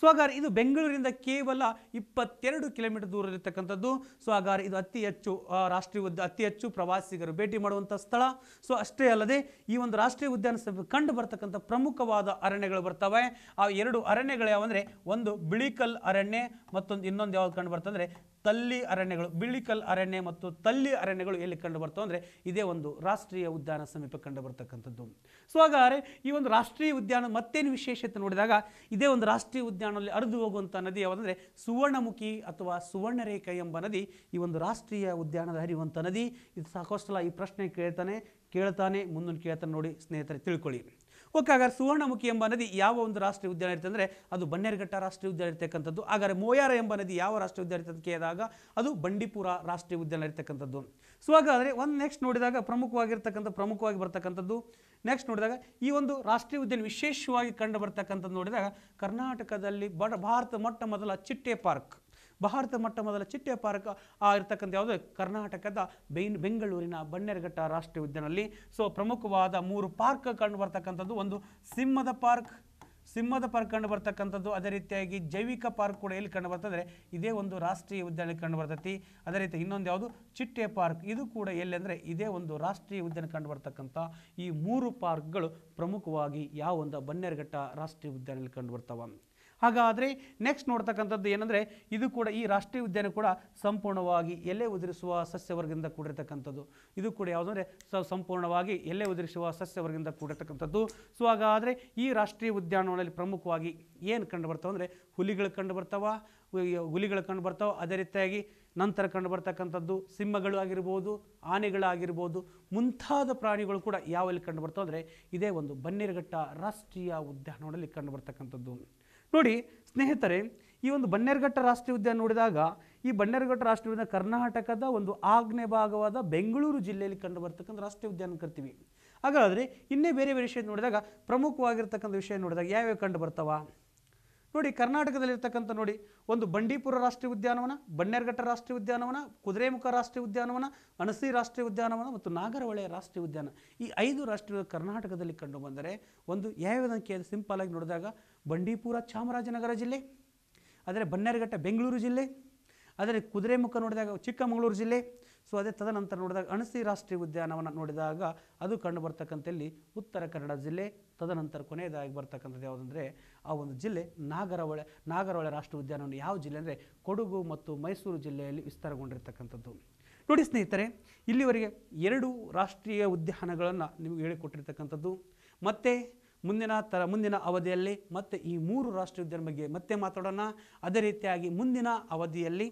Speaker 1: ಸೊ ಹಾಗಾದ್ರೆ ಇದು ಬೆಂಗಳೂರಿಂದ ಕೇವಲ ಇಪ್ಪತ್ತೆರಡು ಕಿಲೋಮೀಟರ್ ದೂರದಲ್ಲಿರ್ತಕ್ಕಂಥದ್ದು ಸೊ ಹಾಗಾದ್ರೆ ಇದು ಅತಿ ಹೆಚ್ಚು ರಾಷ್ಟ್ರೀಯ ಉದ್ಯ ಅತಿ ಹೆಚ್ಚು ಪ್ರವಾಸಿಗರು ಭೇಟಿ ಮಾಡುವಂಥ ಸ್ಥಳ ಸೊ ಅಷ್ಟೇ ಅಲ್ಲದೆ ಈ ಒಂದು ರಾಷ್ಟ್ರೀಯ ಉದ್ಯಾನ ಕಂಡು ಬರ್ತಕ್ಕಂಥ ಪ್ರಮುಖವಾದ ಅರಣ್ಯಗಳು ಬರ್ತವೆ ಆ ಎರಡು ಅರಣ್ಯಗಳು ಯಾವಂದರೆ ಒಂದು ಬಿಳಿಕಲ್ ಅರಣ್ಯ ಮತ್ತೊಂದು ಇನ್ನೊಂದು ಯಾವ್ದು ಕಂಡು ಬರ್ತಂದರೆ ತಲ್ಲಿ ಅರಣ್ಯಗಳು ಬಿಳಿಕಲ್ ಅರಣ್ಯ ಮತ್ತು ತಲ್ಲಿ ಅರಣ್ಯಗಳು ಎಲ್ಲಿ ಕಂಡು ಬರ್ತವೆ ಅಂದರೆ ಇದೇ ಒಂದು ರಾಷ್ಟ್ರೀಯ ಉದ್ಯಾನ ಸಮೀಪ ಕಂಡು ಬರ್ತಕ್ಕಂಥದ್ದು ಸೊ ಹಾಗಾದರೆ ಈ ಒಂದು ರಾಷ್ಟ್ರೀಯ ಉದ್ಯಾನ ಮತ್ತೇನು ವಿಶೇಷತೆ ನೋಡಿದಾಗ ಇದೇ ಒಂದು ರಾಷ್ಟ್ರೀಯ ಉದ್ಯಾನದಲ್ಲಿ ಅರಿದು ಹೋಗುವಂಥ ನದಿ ಯಾವುದಂದರೆ ಸುವರ್ಣಮುಖಿ ಅಥವಾ ಸುವರ್ಣರೇಖೆ ಎಂಬ ನದಿ ಈ ಒಂದು ರಾಷ್ಟ್ರೀಯ ಉದ್ಯಾನದ ಹರಿಯುವಂಥ ನದಿ ಇದು ಸಾಕಷ್ಟು ಈ ಪ್ರಶ್ನೆ ಕೇಳ್ತಾನೆ ಕೇಳ್ತಾನೆ ಮುಂದಿನ ಕೇಳ್ತಾನೆ ನೋಡಿ ಸ್ನೇಹಿತರೆ ತಿಳ್ಕೊಳ್ಳಿ ಓಕೆ ಹಾಗಾದ್ರೆ ಸುವರ್ಣಮುಖಿ ಎಂಬ ನದಿ ಯಾವ ಒಂದು ರಾಷ್ಟ್ರೀಯ ಉದ್ಯಾನ ಇರುತ್ತೆ ಅಂದರೆ ಅದು ಬನ್ನೇರುಘಟ್ಟ ರಾಷ್ಟ್ರೀಯ ಉದ್ಯಾನ ಇರ್ತಕ್ಕಂಥದ್ದು ಹಾಗಾದರೆ ಮೋಯಾರ ಎಂಬ ನದಿ ಯಾವ ರಾಷ್ಟ್ರೀಯ ಉದ್ಯಾನ ಇರ್ತದೆ ಕೇಳಿದಾಗ ಅದು ಬಂಡೀಪುರ ರಾಷ್ಟ್ರೀಯ ಉದ್ಯಾನ ಇರತಕ್ಕಂಥದ್ದು ಸೊ ಹಾಗಾದರೆ ಒಂದು ನೆಕ್ಸ್ಟ್ ನೋಡಿದಾಗ ಪ್ರಮುಖವಾಗಿರ್ತಕ್ಕಂಥ ಪ್ರಮುಖವಾಗಿ ಬರ್ತಕ್ಕಂಥದ್ದು ನೆಕ್ಸ್ಟ್ ನೋಡಿದಾಗ ಈ ಒಂದು ರಾಷ್ಟ್ರೀಯ ಉದ್ಯಾನ ವಿಶೇಷವಾಗಿ ಕಂಡು ಬರ್ತಕ್ಕಂಥದ್ದು ನೋಡಿದಾಗ ಕರ್ನಾಟಕದಲ್ಲಿ ಬಡ ಭಾರತ ಮೊಟ್ಟ ಮೊದಲ ಚಿಟ್ಟೆ ಪಾರ್ಕ್ ಭಾರತ ಮಟ್ಟ ಮೊದಲ ಚಿಟ್ಟೆ ಪಾರ್ಕ್ ಇರತಕ್ಕಂಥ ಯಾವುದೇ ಕರ್ನಾಟಕದ ಬೆನ್ ಬೆಂಗಳೂರಿನ ಬನ್ನೇರಘಟ್ಟ ರಾಷ್ಟ್ರೀಯ ಉದ್ಯಾನದಲ್ಲಿ ಸೊ ಪ್ರಮುಖವಾದ ಮೂರು ಪಾರ್ಕ್ ಕಂಡು ಬರ್ತಕ್ಕಂಥದ್ದು ಒಂದು ಸಿಂಹದ ಪಾರ್ಕ್ ಸಿಂಹದ ಪಾರ್ಕ್ ಕಂಡು ಬರ್ತಕ್ಕಂಥದ್ದು ಅದೇ ರೀತಿಯಾಗಿ ಜೈವಿಕ ಪಾರ್ಕ್ ಕೂಡ ಎಲ್ಲಿ ಕಂಡು ಬರ್ತದೆ ಇದೇ ಒಂದು ರಾಷ್ಟ್ರೀಯ ಉದ್ಯಾನಕ್ಕೆ ಕಂಡು ಬರ್ತೈತಿ ಅದೇ ರೀತಿ ಇನ್ನೊಂದು ಯಾವುದು ಚಿಟ್ಟೆ ಪಾರ್ಕ್ ಇದು ಕೂಡ ಎಲ್ಲೆಂದರೆ ಇದೇ ಒಂದು ರಾಷ್ಟ್ರೀಯ ಉದ್ಯಾನ ಕಂಡು ಬರ್ತಕ್ಕಂಥ ಈ ಮೂರು ಪಾರ್ಕ್ಗಳು ಪ್ರಮುಖವಾಗಿ ಯಾವೊಂದು ಬನ್ನೇರ್ಘಟ್ಟ ರಾಷ್ಟ್ರೀಯ ಉದ್ಯಾನದಲ್ಲಿ ಕಂಡು ಬರ್ತವೆ ಹಾಗಾದರೆ ನೆಕ್ಸ್ಟ್ ನೋಡ್ತಕ್ಕಂಥದ್ದು ಏನಂದರೆ ಇದು ಕೂಡ ಈ ರಾಷ್ಟ್ರೀಯ ಉದ್ಯಾನ ಕೂಡ ಸಂಪೂರ್ಣವಾಗಿ ಎಲೆ ಉದುರಿಸುವ ಸಸ್ಯವರ್ಗದಿಂದ ಕೂಡಿರ್ತಕ್ಕಂಥದ್ದು ಇದು ಕೂಡ ಯಾವುದಂದರೆ ಸ ಸಂಪೂರ್ಣವಾಗಿ ಎಲೆ ಉದುರಿಸುವ ಸಸ್ಯವರ್ಗದಿಂದ ಕೂಡಿರ್ತಕ್ಕಂಥದ್ದು ಸೊ ಹಾಗಾದರೆ ಈ ರಾಷ್ಟ್ರೀಯ ಉದ್ಯಾನವನದಲ್ಲಿ ಪ್ರಮುಖವಾಗಿ ಏನು ಕಂಡು ಬರ್ತಾವೆ ಅಂದರೆ ಹುಲಿಗಳು ಕಂಡು ಬರ್ತಾವ ಹುಲಿಗಳು ಕಂಡು ಬರ್ತಾವೆ ಅದೇ ರೀತಿಯಾಗಿ ನಂತರ ಕಂಡು ಬರ್ತಕ್ಕಂಥದ್ದು ಸಿಂಹಗಳು ಆಗಿರ್ಬೋದು ಆನೆಗಳಾಗಿರ್ಬೋದು ಮುಂತಾದ ಪ್ರಾಣಿಗಳು ಕೂಡ ಯಾವಲ್ಲಿ ಕಂಡು ಬರ್ತಾವೆ ಅಂದರೆ ಇದೇ ಒಂದು ಬನ್ನಿರುಘಟ್ಟ ರಾಷ್ಟ್ರೀಯ ಉದ್ಯಾನವನದಲ್ಲಿ ಕಂಡು ಬರ್ತಕ್ಕಂಥದ್ದು ನೋಡಿ ಸ್ನೇಹಿತರೆ ಈ ಒಂದು ಬನ್ನೇರುಘಟ್ಟ ರಾಷ್ಟ್ರೀಯ ಉದ್ಯಾನ ನೋಡಿದಾಗ ಈ ಬನ್ನೇರುಘಟ್ಟ ರಾಷ್ಟ್ರೀಯ ಉದ್ಯಾನ ಕರ್ನಾಟಕದ ಒಂದು ಆಗ್ನೇಯ ಭಾಗವಾದ ಬೆಂಗಳೂರು ಜಿಲ್ಲೆಯಲ್ಲಿ ಕಂಡು ಬರ್ತಕ್ಕಂಥ ರಾಷ್ಟ್ರೀಯ ಉದ್ಯಾನ ಕರಿತೀವಿ ಹಾಗಾದರೆ ಇನ್ನೇ ಬೇರೆ ಬೇರೆ ವಿಷಯ ನೋಡಿದಾಗ ಪ್ರಮುಖವಾಗಿರ್ತಕ್ಕಂಥ ವಿಷಯ ನೋಡಿದಾಗ ಯಾವ್ಯಾವ ಕಂಡು ಬರ್ತಾವ ನೋಡಿ ಕರ್ನಾಟಕದಲ್ಲಿರ್ತಕ್ಕಂಥ ನೋಡಿ ಒಂದು ಬಂಡೀಪುರ ರಾಷ್ಟ್ರೀಯ ಉದ್ಯಾನವನ ಬನ್ನೇರುಘಟ್ಟ ರಾಷ್ಟ್ರೀಯ ಉದ್ಯಾನವನ ಕುದುರೆಮುಖ ರಾಷ್ಟ್ರೀಯ ಉದ್ಯಾನವನ ಅಣಸಿ ರಾಷ್ಟ್ರೀಯ ಉದ್ಯಾನವನ ಮತ್ತು ನಾಗರಹೊಳೆಯ ರಾಷ್ಟ್ರೀಯ ಉದ್ಯಾನ ಈ ಐದು ರಾಷ್ಟ್ರೀಯ ಕರ್ನಾಟಕದಲ್ಲಿ ಕಂಡು ಬಂದರೆ ಒಂದು ಯಾವ್ಯಾವ ಸಿಂಪಲ್ ಆಗಿ ನೋಡಿದಾಗ ಬಂಡೀಪುರ ಚಾಮರಾಜನಗರ ಜಿಲ್ಲೆ ಆದರೆ ಬನ್ನೇರುಘಟ್ಟ ಬೆಂಗಳೂರು ಜಿಲ್ಲೆ ಆದರೆ ಕುದುರೆಮುಖ ನೋಡಿದಾಗ ಚಿಕ್ಕಮಗಳೂರು ಜಿಲ್ಲೆ ಸೊ ಅದೇ ತದನಂತರ ನೋಡಿದಾಗ ಅಣಸಿ ರಾಷ್ಟ್ರೀಯ ಉದ್ಯಾನವನ ನೋಡಿದಾಗ ಅದು ಕಂಡು ಬರ್ತಕ್ಕಂಥಲ್ಲಿ ಉತ್ತರ ಕನ್ನಡ ಜಿಲ್ಲೆ ತದನಂತರ ಕೊನೆಯದಾಗಿ ಬರ್ತಕ್ಕಂಥದ್ದು ಯಾವುದಂದರೆ ಆ ಒಂದು ಜಿಲ್ಲೆ ನಾಗರಹೊಳೆ ನಾಗರಹೊಳೆ ರಾಷ್ಟ್ರೀಯ ಉದ್ಯಾನವನ ಯಾವ ಜಿಲ್ಲೆ ಅಂದರೆ ಕೊಡಗು ಮತ್ತು ಮೈಸೂರು ಜಿಲ್ಲೆಯಲ್ಲಿ ವಿಸ್ತಾರಗೊಂಡಿರ್ತಕ್ಕಂಥದ್ದು ನೋಡಿ ಸ್ನೇಹಿತರೆ ಇಲ್ಲಿವರೆಗೆ ಎರಡು ರಾಷ್ಟ್ರೀಯ ಉದ್ಯಾನಗಳನ್ನು ನಿಮಗೆ ಹೇಳಿಕೊಟ್ಟಿರ್ತಕ್ಕಂಥದ್ದು ಮತ್ತು ಮುಂದಿನ ತರ ಮುಂದಿನ ಅವಧಿಯಲ್ಲಿ ಮತ್ತೆ ಈ ಮೂರು ರಾಷ್ಟ್ರ ಯುದ್ಧದ ಬಗ್ಗೆ ಮತ್ತೆ ಮಾತಾಡೋಣ ಅದೇ ರೀತಿಯಾಗಿ ಮುಂದಿನ ಅವಧಿಯಲ್ಲಿ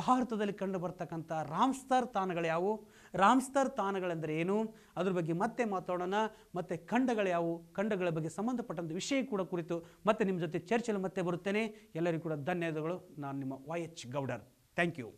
Speaker 1: ಭಾರತದಲ್ಲಿ ಕಂಡು ಬರ್ತಕ್ಕಂಥ ರಾಮ್ಸ್ತರ್ ತಾಣಗಳು ಯಾವುವು ರಾಮ್ಸ್ತರ್ ತಾಣಗಳೆಂದರೆ ಏನು ಅದ್ರ ಬಗ್ಗೆ ಮತ್ತೆ ಮಾತಾಡೋಣ ಮತ್ತು ಖಂಡಗಳು ಯಾವುವು ಖಂಡಗಳ ಬಗ್ಗೆ ಸಂಬಂಧಪಟ್ಟಂಥ ವಿಷಯ ಕೂಡ ಕುರಿತು ಮತ್ತೆ ನಿಮ್ಮ ಜೊತೆ ಚರ್ಚೆಯಲ್ಲಿ ಮತ್ತೆ ಬರುತ್ತೇನೆ ಎಲ್ಲರಿಗೂ ಕೂಡ ಧನ್ಯವಾದಗಳು ನಾನು ನಿಮ್ಮ Y H Gowdar thank you